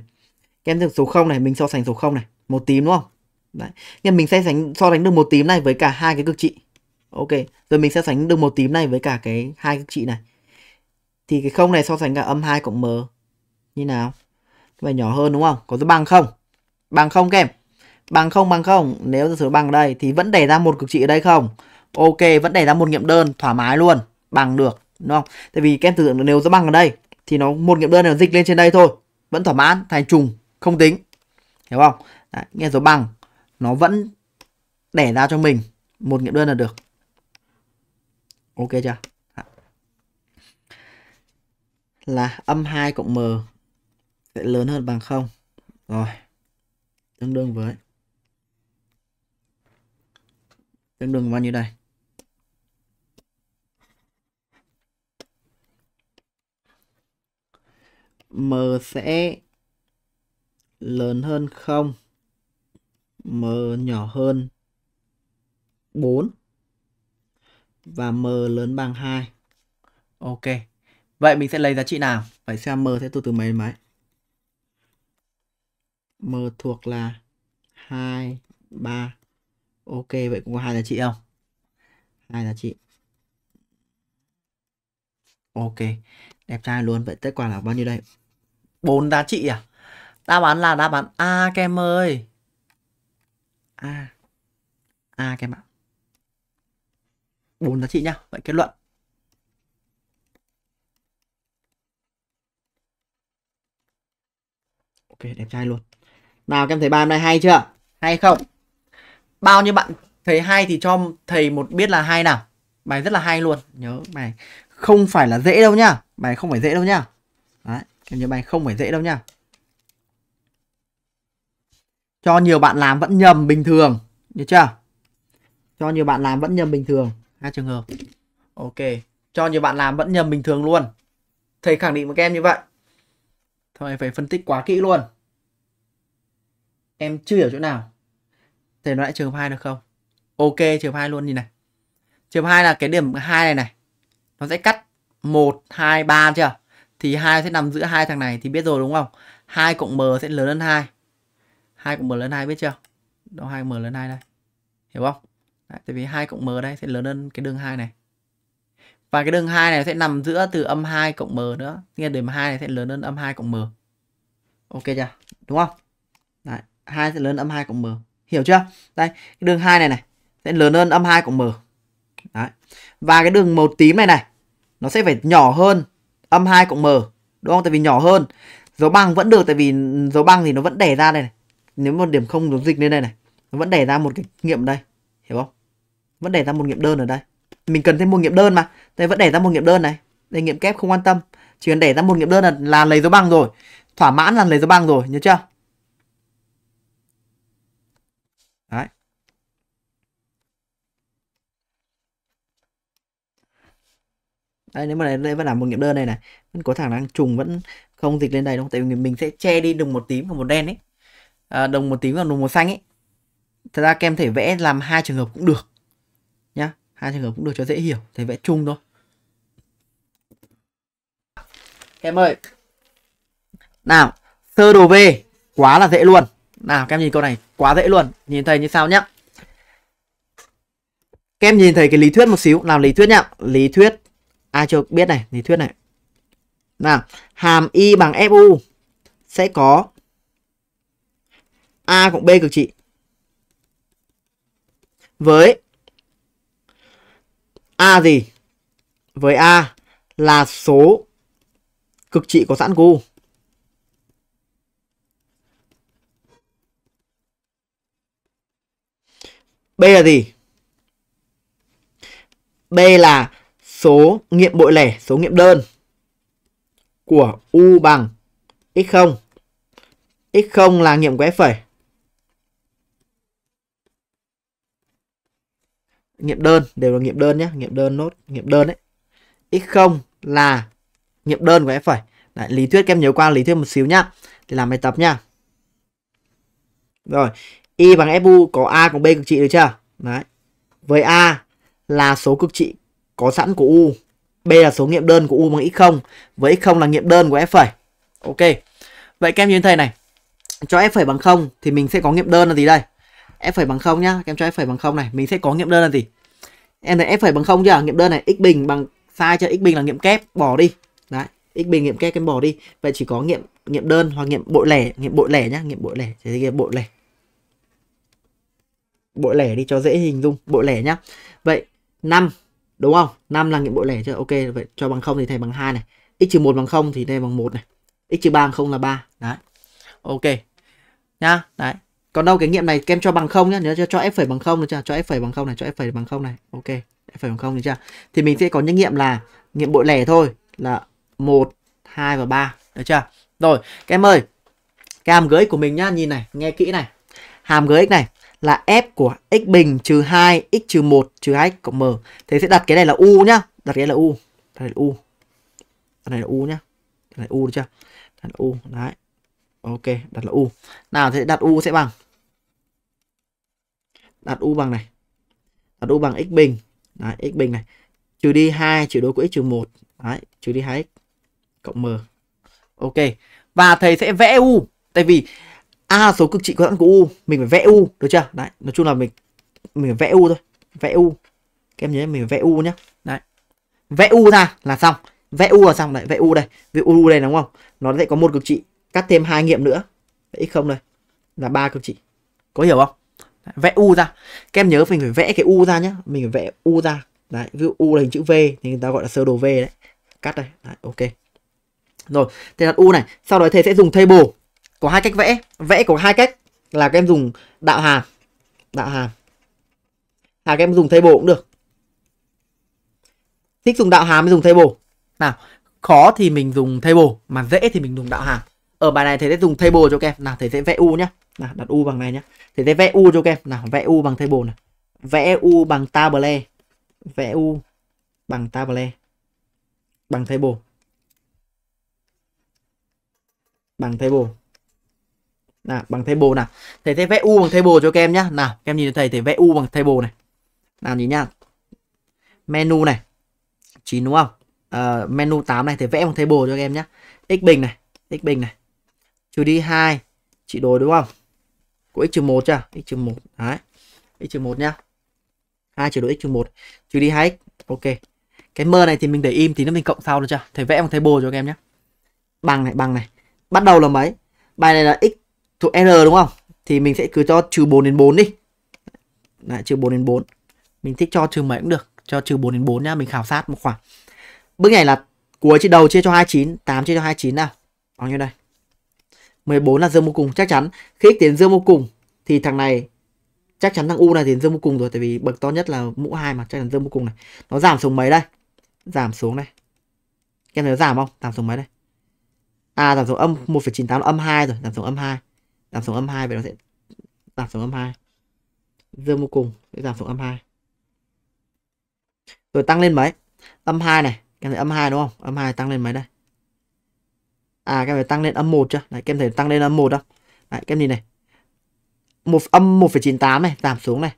kem em tiếp số 0 này mình so sánh số 0 này màu tím đúng không Đấy. Nên mình sẽ sánh so sánh được một tím này với cả hai cái cực trị. Ok, rồi mình sẽ sánh được một tím này với cả cái hai cực trị này. Thì cái không này so sánh cả âm 2 cộng m như nào? Và nhỏ hơn đúng không? Có số bằng không? Bằng không kem. Bằng không bằng không, nếu giả sử bằng ở đây thì vẫn đẻ ra một cực trị ở đây không? Ok, vẫn đẻ ra một nghiệm đơn thoải mái luôn, bằng được đúng không? Tại vì kem tưởng tượng nếu số bằng ở đây thì nó một nghiệm đơn nó dịch lên trên đây thôi, vẫn thỏa mãn thành trùng không tính. Hiểu không? Đấy, nghe dấu bằng nó vẫn đẻ ra cho mình một nghiệm đơn là được ok chưa dạ. là âm 2 cộng m sẽ lớn hơn bằng 0 rồi tương đương với tương đương bao nhiêu đây m sẽ lớn hơn 0 m nhỏ hơn 4 và m lớn bằng 2. Ok. Vậy mình sẽ lấy giá trị nào? Phải xem m sẽ thuộc từ mấy mấy. m thuộc là 2 3. Ok, vậy cũng có hai giá trị không? Hai giá trị. Ok. Đẹp trai luôn. Vậy kết quả là bao nhiêu đây? 4 giá trị à? Đáp án là đáp án A kem ơi. A A các bạn bốn giá trị nhá vậy kết luận ok đẹp trai luôn nào các em thấy bài này hay chưa hay không bao nhiêu bạn thấy hay thì cho thầy một biết là hay nào bài rất là hay luôn nhớ bài không phải là dễ đâu nhá bài không phải dễ đâu nhá Đấy, em nhớ bài không phải dễ đâu nhá cho nhiều bạn làm vẫn nhầm bình thường được chưa cho nhiều bạn làm vẫn nhầm bình thường hai trường hợp ok cho nhiều bạn làm vẫn nhầm bình thường luôn thầy khẳng định với các em như vậy thôi phải phân tích quá kỹ luôn em chưa hiểu chỗ nào thầy nói lại trường hai được không ok trường hai luôn nhìn này trường hai là cái điểm hai này này nó sẽ cắt một hai ba chưa thì hai sẽ nằm giữa hai thằng này thì biết rồi đúng không hai cộng m sẽ lớn hơn hai. 2 cộng m lớn 2 biết chưa đó 2 m lớn 2 đây hiểu không Đấy, tại vì 2 cộng m đây sẽ lớn hơn cái đường 2 này và cái đường 2 này sẽ nằm giữa từ âm 2 cộng m nữa nghĩa điểm 2 này sẽ lớn hơn âm 2 cộng m ok chưa đúng không Đấy, 2 sẽ lớn âm 2 cộng m hiểu chưa đây cái đường 2 này này sẽ lớn hơn âm 2 cộng m Đấy. và cái đường màu tím này này nó sẽ phải nhỏ hơn âm 2 cộng m đúng không tại vì nhỏ hơn dấu bằng vẫn được tại vì dấu bằng thì nó vẫn đẻ ra đây này nếu một điểm không giống dịch lên đây này nó vẫn đẻ ra một cái nghiệm đây hiểu không vẫn đẻ ra một nghiệm đơn ở đây mình cần thêm một nghiệm đơn mà đây vẫn đẻ ra một nghiệm đơn này đây nghiệm kép không quan tâm chỉ cần đẻ ra một nghiệm đơn là, là lấy dấu bằng rồi thỏa mãn là lấy dấu bằng rồi nhớ chưa đấy đây nếu mà này đây vẫn là một nghiệm đơn này này vẫn có khả năng trùng vẫn không dịch lên đây đâu tại vì mình sẽ che đi được một tím và một đen ấy À, đồng một tím và đồng một xanh ấy thật ra các thể vẽ làm hai trường hợp cũng được nhá hai trường hợp cũng được cho dễ hiểu thể vẽ chung thôi các em ơi nào sơ đồ về quá là dễ luôn nào kem nhìn câu này quá dễ luôn nhìn thầy như sao nhá Kem nhìn thấy cái lý thuyết một xíu nào lý thuyết nhá lý thuyết ai chưa biết này lý thuyết này nào hàm y bằng fu sẽ có A cộng B cực trị với A gì? Với A là số cực trị có sẵn của U. B là gì? B là số nghiệm bội lẻ, số nghiệm đơn của U bằng x0. x0 là nghiệm của f phẩy. nghiệm đơn đều là nghiệm đơn nhé nghiệm đơn nốt nghiệm đơn đấy x0 là nghiệm đơn của f phẩy Đấy, lý thuyết các em nhớ qua lý thuyết một xíu nhá để làm bài tập nhá rồi y bằng fu có a có b cực trị được chưa đấy với a là số cực trị có sẵn của u b là số nghiệm đơn của u bằng x0 với x0 là nghiệm đơn của f phẩy ok vậy các em nhìn thấy này cho f phẩy bằng 0 thì mình sẽ có nghiệm đơn là gì đây f bằng không nhá, em cho f bằng không này, mình sẽ có nghiệm đơn là gì? Em thấy f bằng không chưa? Nghiệm đơn này x bình bằng sai cho x bình là nghiệm kép, bỏ đi. Đấy, x bình nghiệm kép em bỏ đi. Vậy chỉ có nghiệm nghiệm đơn hoặc nghiệm bội lẻ, nghiệm bội lẻ nhá, nghiệm bội lẻ, thì nghiệm bội lẻ. Bội lẻ đi cho dễ hình dung, bội lẻ nhá. Vậy 5 đúng không? 5 là nghiệm bội lẻ chưa? Ok, vậy cho bằng không thì thầy bằng 2 này. x trừ 1 bằng 0 thì đây bằng 1 này. x trừ 3 bằng 0 là 3. Đấy. Ok. Nhá, đấy còn đâu cái nghiệm này kem cho bằng không nhá nhớ cho cho f bằng không được chưa cho f bằng không này cho f bằng không này ok f bằng không được chưa thì mình sẽ có những nghiệm là nghiệm bội lẻ thôi là một hai và ba được chưa rồi các em ơi cái hàm gửi của mình nhá nhìn này nghe kỹ này hàm gửi x này là f của x bình trừ 2 x trừ 1 trừ 2 cộng m thế sẽ đặt cái này là u nhá đặt cái này là u cái này là u cái này là u nhá cái này u được chưa đặt u đấy ok đặt là u nào thì đặt u sẽ bằng đặt u bằng này đặt u bằng x bình đấy, x bình này trừ đi 2 trừ đối của x trừ 1 đấy, trừ đi 2x cộng m ok và thầy sẽ vẽ u tại vì a là số cực trị có sẵn của u mình phải vẽ u được chưa đấy nói chung là mình mình phải vẽ u thôi vẽ u các em nhớ mình phải vẽ u nhá đấy vẽ u ra là xong vẽ u là xong đấy vẽ u đây vẽ u đây đúng không nó sẽ có một cực trị cắt thêm hai nghiệm nữa x không đây là ba cực trị có hiểu không vẽ u ra các em nhớ mình phải vẽ cái u ra nhá mình phải vẽ u ra đấy ví dụ u là hình chữ v thì người ta gọi là sơ đồ v đấy cắt đây đấy, ok rồi thế đặt u này sau đó thầy sẽ dùng table có hai cách vẽ vẽ có hai cách là các em dùng đạo hàm đạo hàm là các em dùng table cũng được thích dùng đạo hàm mới dùng table nào khó thì mình dùng table mà dễ thì mình dùng đạo hàm ở bài này thầy sẽ dùng table cho các em nào thầy sẽ vẽ u nhá nào đặt u bằng này nhá thầy sẽ vẽ u cho các em nào vẽ u bằng table này vẽ u bằng table vẽ u bằng table bằng table bằng table nào bằng table nào thầy sẽ vẽ u bằng table cho các em nhá nào các em nhìn thấy thầy thầy vẽ u bằng table này nào nhìn nhá menu này chín đúng không uh, menu 8 này thầy vẽ bằng table cho các em nhá x bình này x bình này trừ đi 2 chị đối đúng không của x trừ 1 chưa x trừ 1 đấy x trừ 1 nhá 2 trừ đối x trừ 1 trừ đi 2x ok cái mơ này thì mình để im thì nó mình cộng sau được chưa thầy vẽ một table cho các em nhé bằng này bằng này bắt đầu là mấy bài này là x thuộc r đúng không thì mình sẽ cứ cho trừ 4 đến 4 đi Đấy, trừ 4 đến 4 mình thích cho trừ mấy cũng được cho trừ 4 đến 4 nhá mình khảo sát một khoảng bước này là cuối chia đầu chia cho 29 8 chia cho 29 nào bao nhiêu đây 14 là dương vô cùng chắc chắn khi x tiến dương vô cùng thì thằng này chắc chắn thằng u này tiến dương vô cùng rồi tại vì bậc to nhất là mũ hai mà chắc chắn dương vô cùng này nó giảm xuống mấy đây giảm xuống đây em thấy nó giảm không giảm xuống mấy đây à giảm xuống âm một chín tám âm hai rồi giảm xuống âm hai giảm xuống âm hai vậy nó sẽ giảm xuống âm hai dương vô cùng sẽ giảm xuống âm hai rồi tăng lên mấy âm hai này em thấy âm hai đúng không âm hai tăng lên mấy đây à các em thấy tăng lên âm 1 chưa đấy, các em thấy tăng lên âm 1 đâu đấy, các em nhìn này một âm 1,98 này giảm xuống này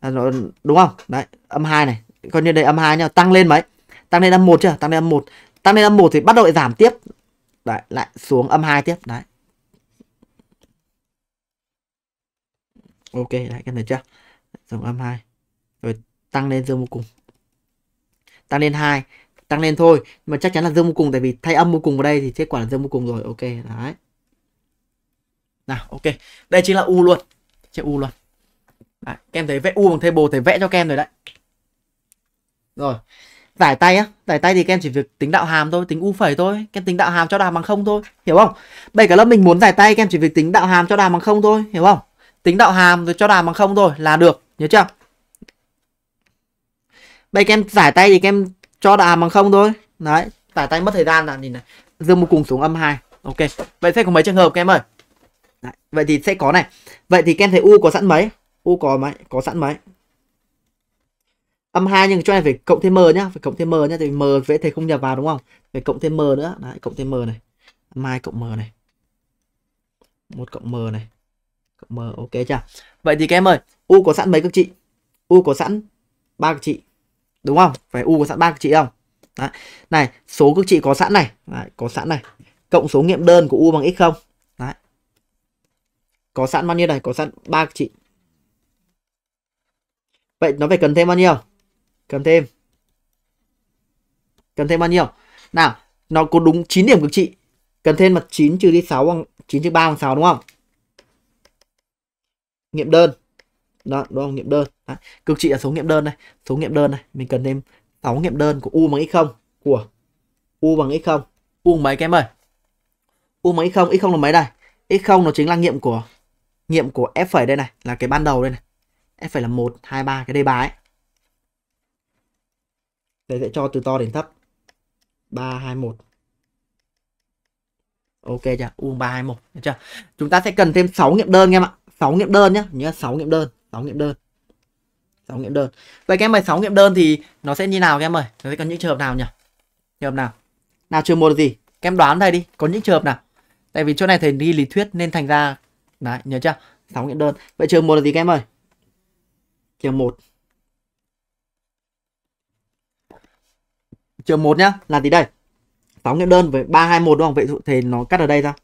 à, nó, đúng không đấy âm 2 này coi như đây âm 2 nhá tăng lên mấy tăng lên âm 1 chưa tăng lên âm 1 tăng lên âm 1 thì bắt đầu lại giảm tiếp đấy lại xuống âm 2 tiếp đấy ok đấy các em thấy chưa xuống âm 2 rồi tăng lên dương vô cùng tăng lên 2 tăng lên thôi nhưng mà chắc chắn là dương vô cùng tại vì thay âm vô cùng vào đây thì kết quả là dương vô cùng rồi ok đấy nào ok đây chính là u luôn chữ u luôn đấy. các em thấy vẽ u bằng thay bồ thấy vẽ cho các em rồi đấy rồi giải tay á giải tay thì các em chỉ việc tính đạo hàm thôi tính u phẩy thôi các em tính đạo hàm cho đàm bằng không thôi hiểu không bây cả lớp mình muốn giải tay các em chỉ việc tính đạo hàm cho đàm bằng không thôi hiểu không tính đạo hàm rồi cho đàm bằng không thôi là được nhớ chưa bây các em giải tay thì các em cho đà bằng không thôi đấy tải tay mất thời gian là nhìn này dương một cùng xuống âm 2 ok vậy sẽ có mấy trường hợp các em ơi đấy. vậy thì sẽ có này vậy thì kem thấy u có sẵn mấy u có mấy có sẵn mấy âm 2 nhưng cho em phải cộng thêm m nhá phải cộng thêm m nhá thì m vẽ thầy không nhập vào đúng không phải cộng thêm m nữa đấy cộng thêm m này mai cộng m này một cộng m này cộng m ok chưa vậy thì kem ơi u có sẵn mấy các chị u có sẵn ba các chị đúng không phải u có sẵn ba cực trị không Đấy. này số cực trị có sẵn này Đấy, có sẵn này cộng số nghiệm đơn của u bằng x không Đấy. có sẵn bao nhiêu này có sẵn ba cực trị vậy nó phải cần thêm bao nhiêu cần thêm cần thêm bao nhiêu nào nó có đúng 9 điểm cực trị cần thêm mặt 9 trừ đi 6 bằng 9 trừ 3 bằng 6 đúng không nghiệm đơn đó đúng không nghiệm đơn Đấy. Cực trị là số nghiệm đơn này, số nghiệm đơn này, mình cần thêm 6 nghiệm đơn của u bằng x0 của u bằng x0. U mấy các em ơi? U bằng x0, x0 là mấy đây? x0 nó chính là nghiệm của nghiệm của f phẩy đây này, là cái ban đầu đây này. F phẩy là 1 2 3 cái đề bài ấy. Đây sẽ cho từ to đến thấp. 3 2 1 Ok chưa? U 321 được chưa? Chúng ta sẽ cần thêm 6 nghiệm đơn em ạ. 6 nghiệm đơn nhá, nhớ 6 nghiệm đơn, 6 nghiệm đơn. 6 nghiệm đơn vậy các em ơi 6 nghiệm đơn thì nó sẽ như nào các em ơi nó sẽ có những trường hợp nào nhỉ trường hợp nào nào trường một là gì các em đoán đây đi có những trường hợp nào tại vì chỗ này thầy đi lý thuyết nên thành ra đấy nhớ chưa 6 nghiệm đơn vậy trường một là gì các em ơi trường một trường một nhá là gì đây 6 nghiệm đơn với 321 đúng không? Vậy thì nó cắt ở đây ra.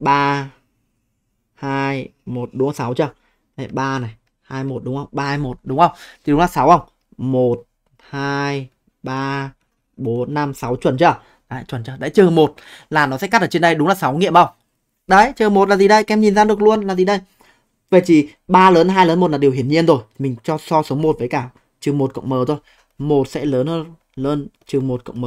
3 2 1 đúng 6 chưa? Đây 3 này, 21 đúng không? 321 đúng không? Thì đúng là 6 không? 1 2 3 4 5 6 chuẩn chưa? Đấy, chuẩn chưa? Đấy trừ 1 là nó sẽ cắt ở trên đây đúng là 6 nghiệm không? Đấy, trừ 1 là gì đây? Các em nhìn ra được luôn là gì đây? Vậy chỉ 3 lớn 2 lớn 1 là điều hiển nhiên rồi. Mình cho so số 1 với cả trừ 1 cộng m thôi. 1 sẽ lớn hơn lớn trừ 1 cộng m.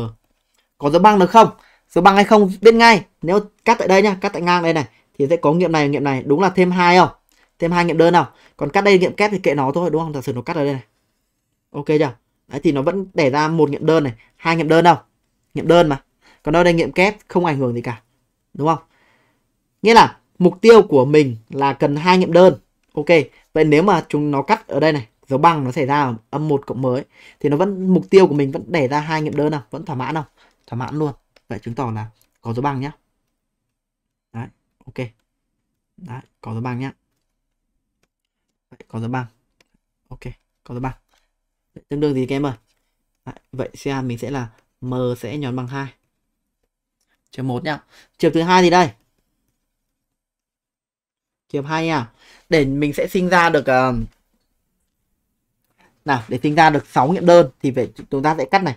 Có dấu bằng được không? Dấu bằng hay không biết ngay. Nếu cắt tại đây nhá, cắt tại ngang đây này thì sẽ có nghiệm này nghiệm này đúng là thêm 2 không? thêm hai nghiệm đơn nào còn cắt đây nghiệm kép thì kệ nó thôi đúng không thật sự nó cắt ở đây này ok chưa đấy thì nó vẫn để ra một nghiệm đơn này hai nghiệm đơn đâu nghiệm đơn mà còn đâu đây nghiệm kép không ảnh hưởng gì cả đúng không nghĩa là mục tiêu của mình là cần hai nghiệm đơn ok vậy nếu mà chúng nó cắt ở đây này dấu bằng nó xảy ra ở âm một cộng mới thì nó vẫn mục tiêu của mình vẫn để ra hai nghiệm đơn nào vẫn thỏa mãn không thỏa mãn luôn vậy chứng tỏ là có dấu bằng nhá đấy ok đấy có dấu bằng nhá Đấy, có dấu bằng ok có dấu bằng Đấy, tương đương gì các em ơi Đấy, vậy CA mình sẽ là m sẽ nhón bằng 2 trường một nhá trường thứ hai thì đây trường hai nha để mình sẽ sinh ra được uh, nào để sinh ra được 6 nghiệm đơn thì phải chúng ta sẽ cắt này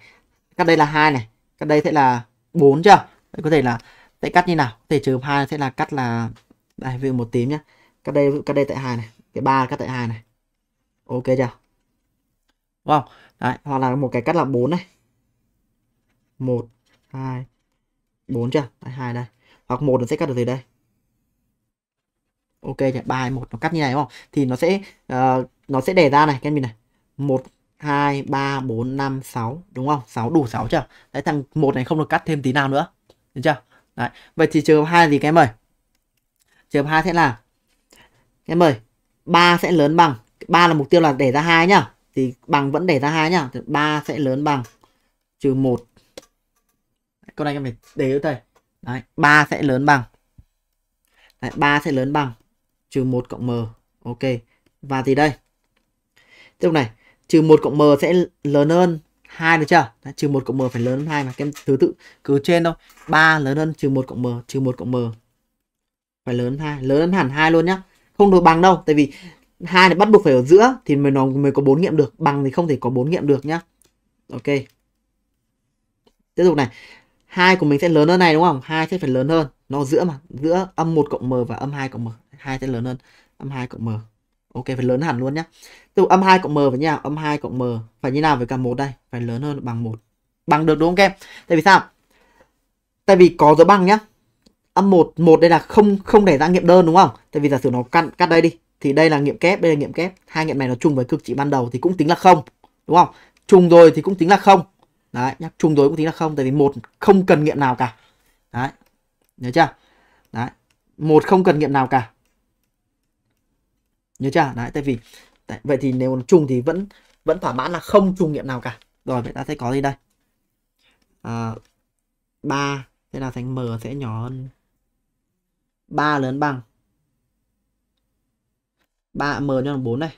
cắt đây là hai này cắt đây sẽ là 4 chưa Đấy, có thể là sẽ cắt như nào có thể trừ hai sẽ là cắt là đây ví dụ một tím nhá cắt đây cắt đây tại hai này cái ba cắt tại hai này ok chưa đúng vâng. không đấy hoặc là một cái cắt là 4 này một hai bốn chưa tại hai đây hoặc một nó sẽ cắt được gì đây ok chưa ba một nó cắt như này đúng không thì nó sẽ uh, nó sẽ đề ra này các mình này một hai ba bốn năm sáu Đúng không? sáu đủ sáu chưa? Đấy thằng một này không được cắt thêm tí nào nữa Được chưa? Đấy. Vậy thì trường hợp 2 gì các em ơi? Trường hợp 2 sẽ là Các em ơi 3 sẽ lớn bằng 3 là mục tiêu là để ra hai nhá thì bằng vẫn để ra hai nhá 3 sẽ lớn bằng trừ 1 câu này em phải để cho thầy đấy 3 sẽ lớn bằng đấy, 3 sẽ lớn bằng trừ 1 cộng m ok và thì đây tiếp này trừ 1 cộng m sẽ lớn hơn 2 được chưa? Đấy, trừ 1 cộng m phải lớn hơn 2 mà các em thứ tự cứ trên thôi. 3 lớn hơn trừ 1 cộng m, trừ 1 cộng m phải lớn hơn 2, lớn hơn hẳn 2 luôn nhá không được bằng đâu tại vì hai này bắt buộc phải ở giữa thì mới nó mới có bốn nghiệm được bằng thì không thể có bốn nghiệm được nhá ok tiếp tục này hai của mình sẽ lớn hơn này đúng không hai sẽ phải lớn hơn nó ở giữa mà giữa âm 1 cộng m và âm 2 cộng m hai sẽ lớn hơn âm 2 cộng m ok phải lớn hẳn luôn nhá từ âm 2 cộng m với nhau âm 2 cộng m phải như nào với cả một đây phải lớn hơn bằng một bằng được đúng không các em tại vì sao tại vì có dấu bằng nhá âm 1 1 đây là không không để ra nghiệm đơn đúng không? Tại vì giả sử nó cắt cắt đây đi thì đây là nghiệm kép, đây là nghiệm kép. Hai nghiệm này nó chung với cực trị ban đầu thì cũng tính là không, đúng không? Trùng rồi thì cũng tính là không. Đấy, nhắc trùng rồi cũng tính là không tại vì một không cần nghiệm nào cả. Đấy. Nhớ chưa? Đấy. Một không cần nghiệm nào cả. Nhớ chưa? Đấy, tại vì đấy, vậy thì nếu nó trùng thì vẫn vẫn thỏa mãn là không trùng nghiệm nào cả. Rồi vậy ta sẽ có gì đây? À, 3 thế là thành m sẽ nhỏ hơn 3 lớn bằng 3 à, m nhân 4 này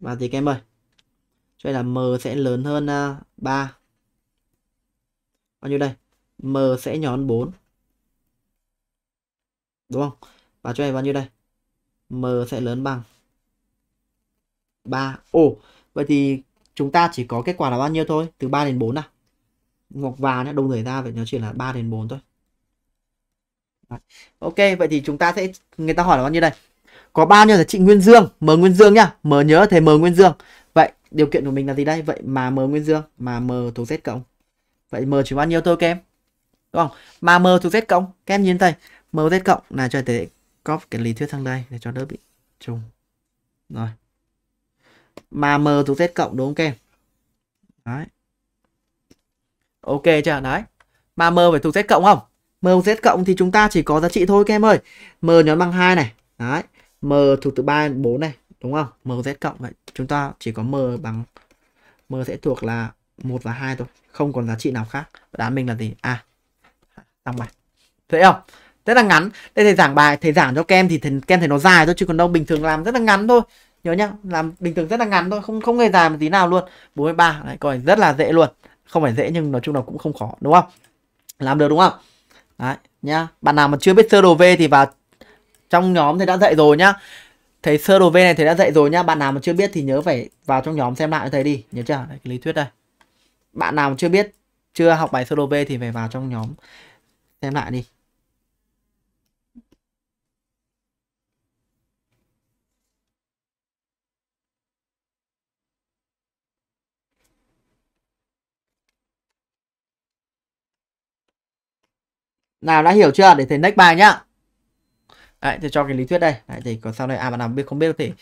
và thì các em ơi cho nên là m sẽ lớn hơn uh, à, 3 bao nhiêu đây m sẽ nhỏ hơn 4 đúng không và cho này bao nhiêu đây m sẽ lớn bằng 3 ồ vậy thì chúng ta chỉ có kết quả là bao nhiêu thôi từ 3 đến 4 à ngọc vàng đồng thời ra vậy nó chỉ là 3 đến 4 thôi ok vậy thì chúng ta sẽ người ta hỏi là bao nhiêu đây có bao nhiêu giá trị nguyên dương m nguyên dương nhá m nhớ thầy m nguyên dương vậy điều kiện của mình là gì đây vậy mà m nguyên dương mà m thuộc z cộng vậy m chỉ bao nhiêu thôi các em đúng không mà m thuộc z cộng các em nhìn thấy m z cộng là cho thầy copy cái lý thuyết sang đây để cho đỡ bị trùng rồi mà m thuộc z cộng đúng không các em đấy ok chưa đấy mà m phải thuộc z cộng không MZ cộng thì chúng ta chỉ có giá trị thôi các em ơi. M nhóm bằng 2 này. Đấy. M thuộc từ 3 đến 4 này. Đúng không? MZ cộng vậy. Chúng ta chỉ có M bằng M sẽ thuộc là 1 và 2 thôi. Không còn giá trị nào khác. đáp mình là gì? À. Tăng bài. Thấy không? Rất là ngắn. Đây thầy giảng bài. Thầy giảng cho kem thì thầy, kem thấy nó dài thôi. Chứ còn đâu bình thường làm rất là ngắn thôi. Nhớ nhá. Làm bình thường rất là ngắn thôi. Không không hề dài một tí nào luôn. 43. Đấy. Coi rất là dễ luôn. Không phải dễ nhưng nói chung là cũng không khó. Đúng không? Làm được đúng không? Đấy, nhá. Bạn nào mà chưa biết sơ đồ V thì vào trong nhóm thầy đã dạy rồi nhá. Thầy sơ đồ V này thầy đã dạy rồi nhá. Bạn nào mà chưa biết thì nhớ phải vào trong nhóm xem lại với thầy đi, nhớ chưa? Đấy, cái lý thuyết đây. Bạn nào mà chưa biết, chưa học bài sơ đồ V thì phải vào trong nhóm xem lại đi. Nào đã hiểu chưa? Để thầy next bài nhá. Đấy, thì cho cái lý thuyết đây. Đấy, thì còn sau này à mà nào biết không biết thì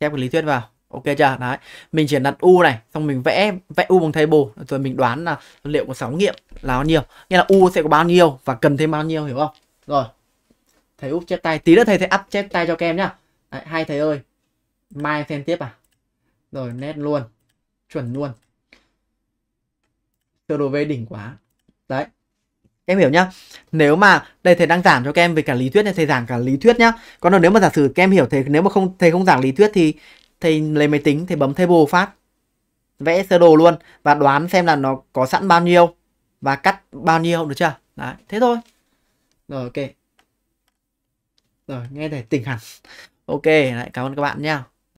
chép cái lý thuyết vào. Ok chưa? Đấy. Mình chỉ đặt U này, xong mình vẽ vẽ U bằng table rồi mình đoán là liệu có sóng nghiệm là bao nhiêu. Nghĩa là U sẽ có bao nhiêu và cần thêm bao nhiêu hiểu không? Rồi. Thầy úp chép tay, tí nữa thầy sẽ up chép tay cho các em nhá. Đấy, hai thầy ơi. Mai xem tiếp à? Rồi nét luôn. Chuẩn luôn. Sơ đồ V đỉnh quá. Đấy em hiểu nhá nếu mà đây thầy đang giảng cho các em về cả lý thuyết thì thầy giảng cả lý thuyết nhá còn nếu mà giả sử các em hiểu thầy nếu mà không thầy không giảng lý thuyết thì thầy lấy máy tính thầy bấm table phát vẽ sơ đồ luôn và đoán xem là nó có sẵn bao nhiêu và cắt bao nhiêu được chưa đấy thế thôi rồi ok rồi nghe thầy tỉnh hẳn ok lại cảm ơn các bạn nhá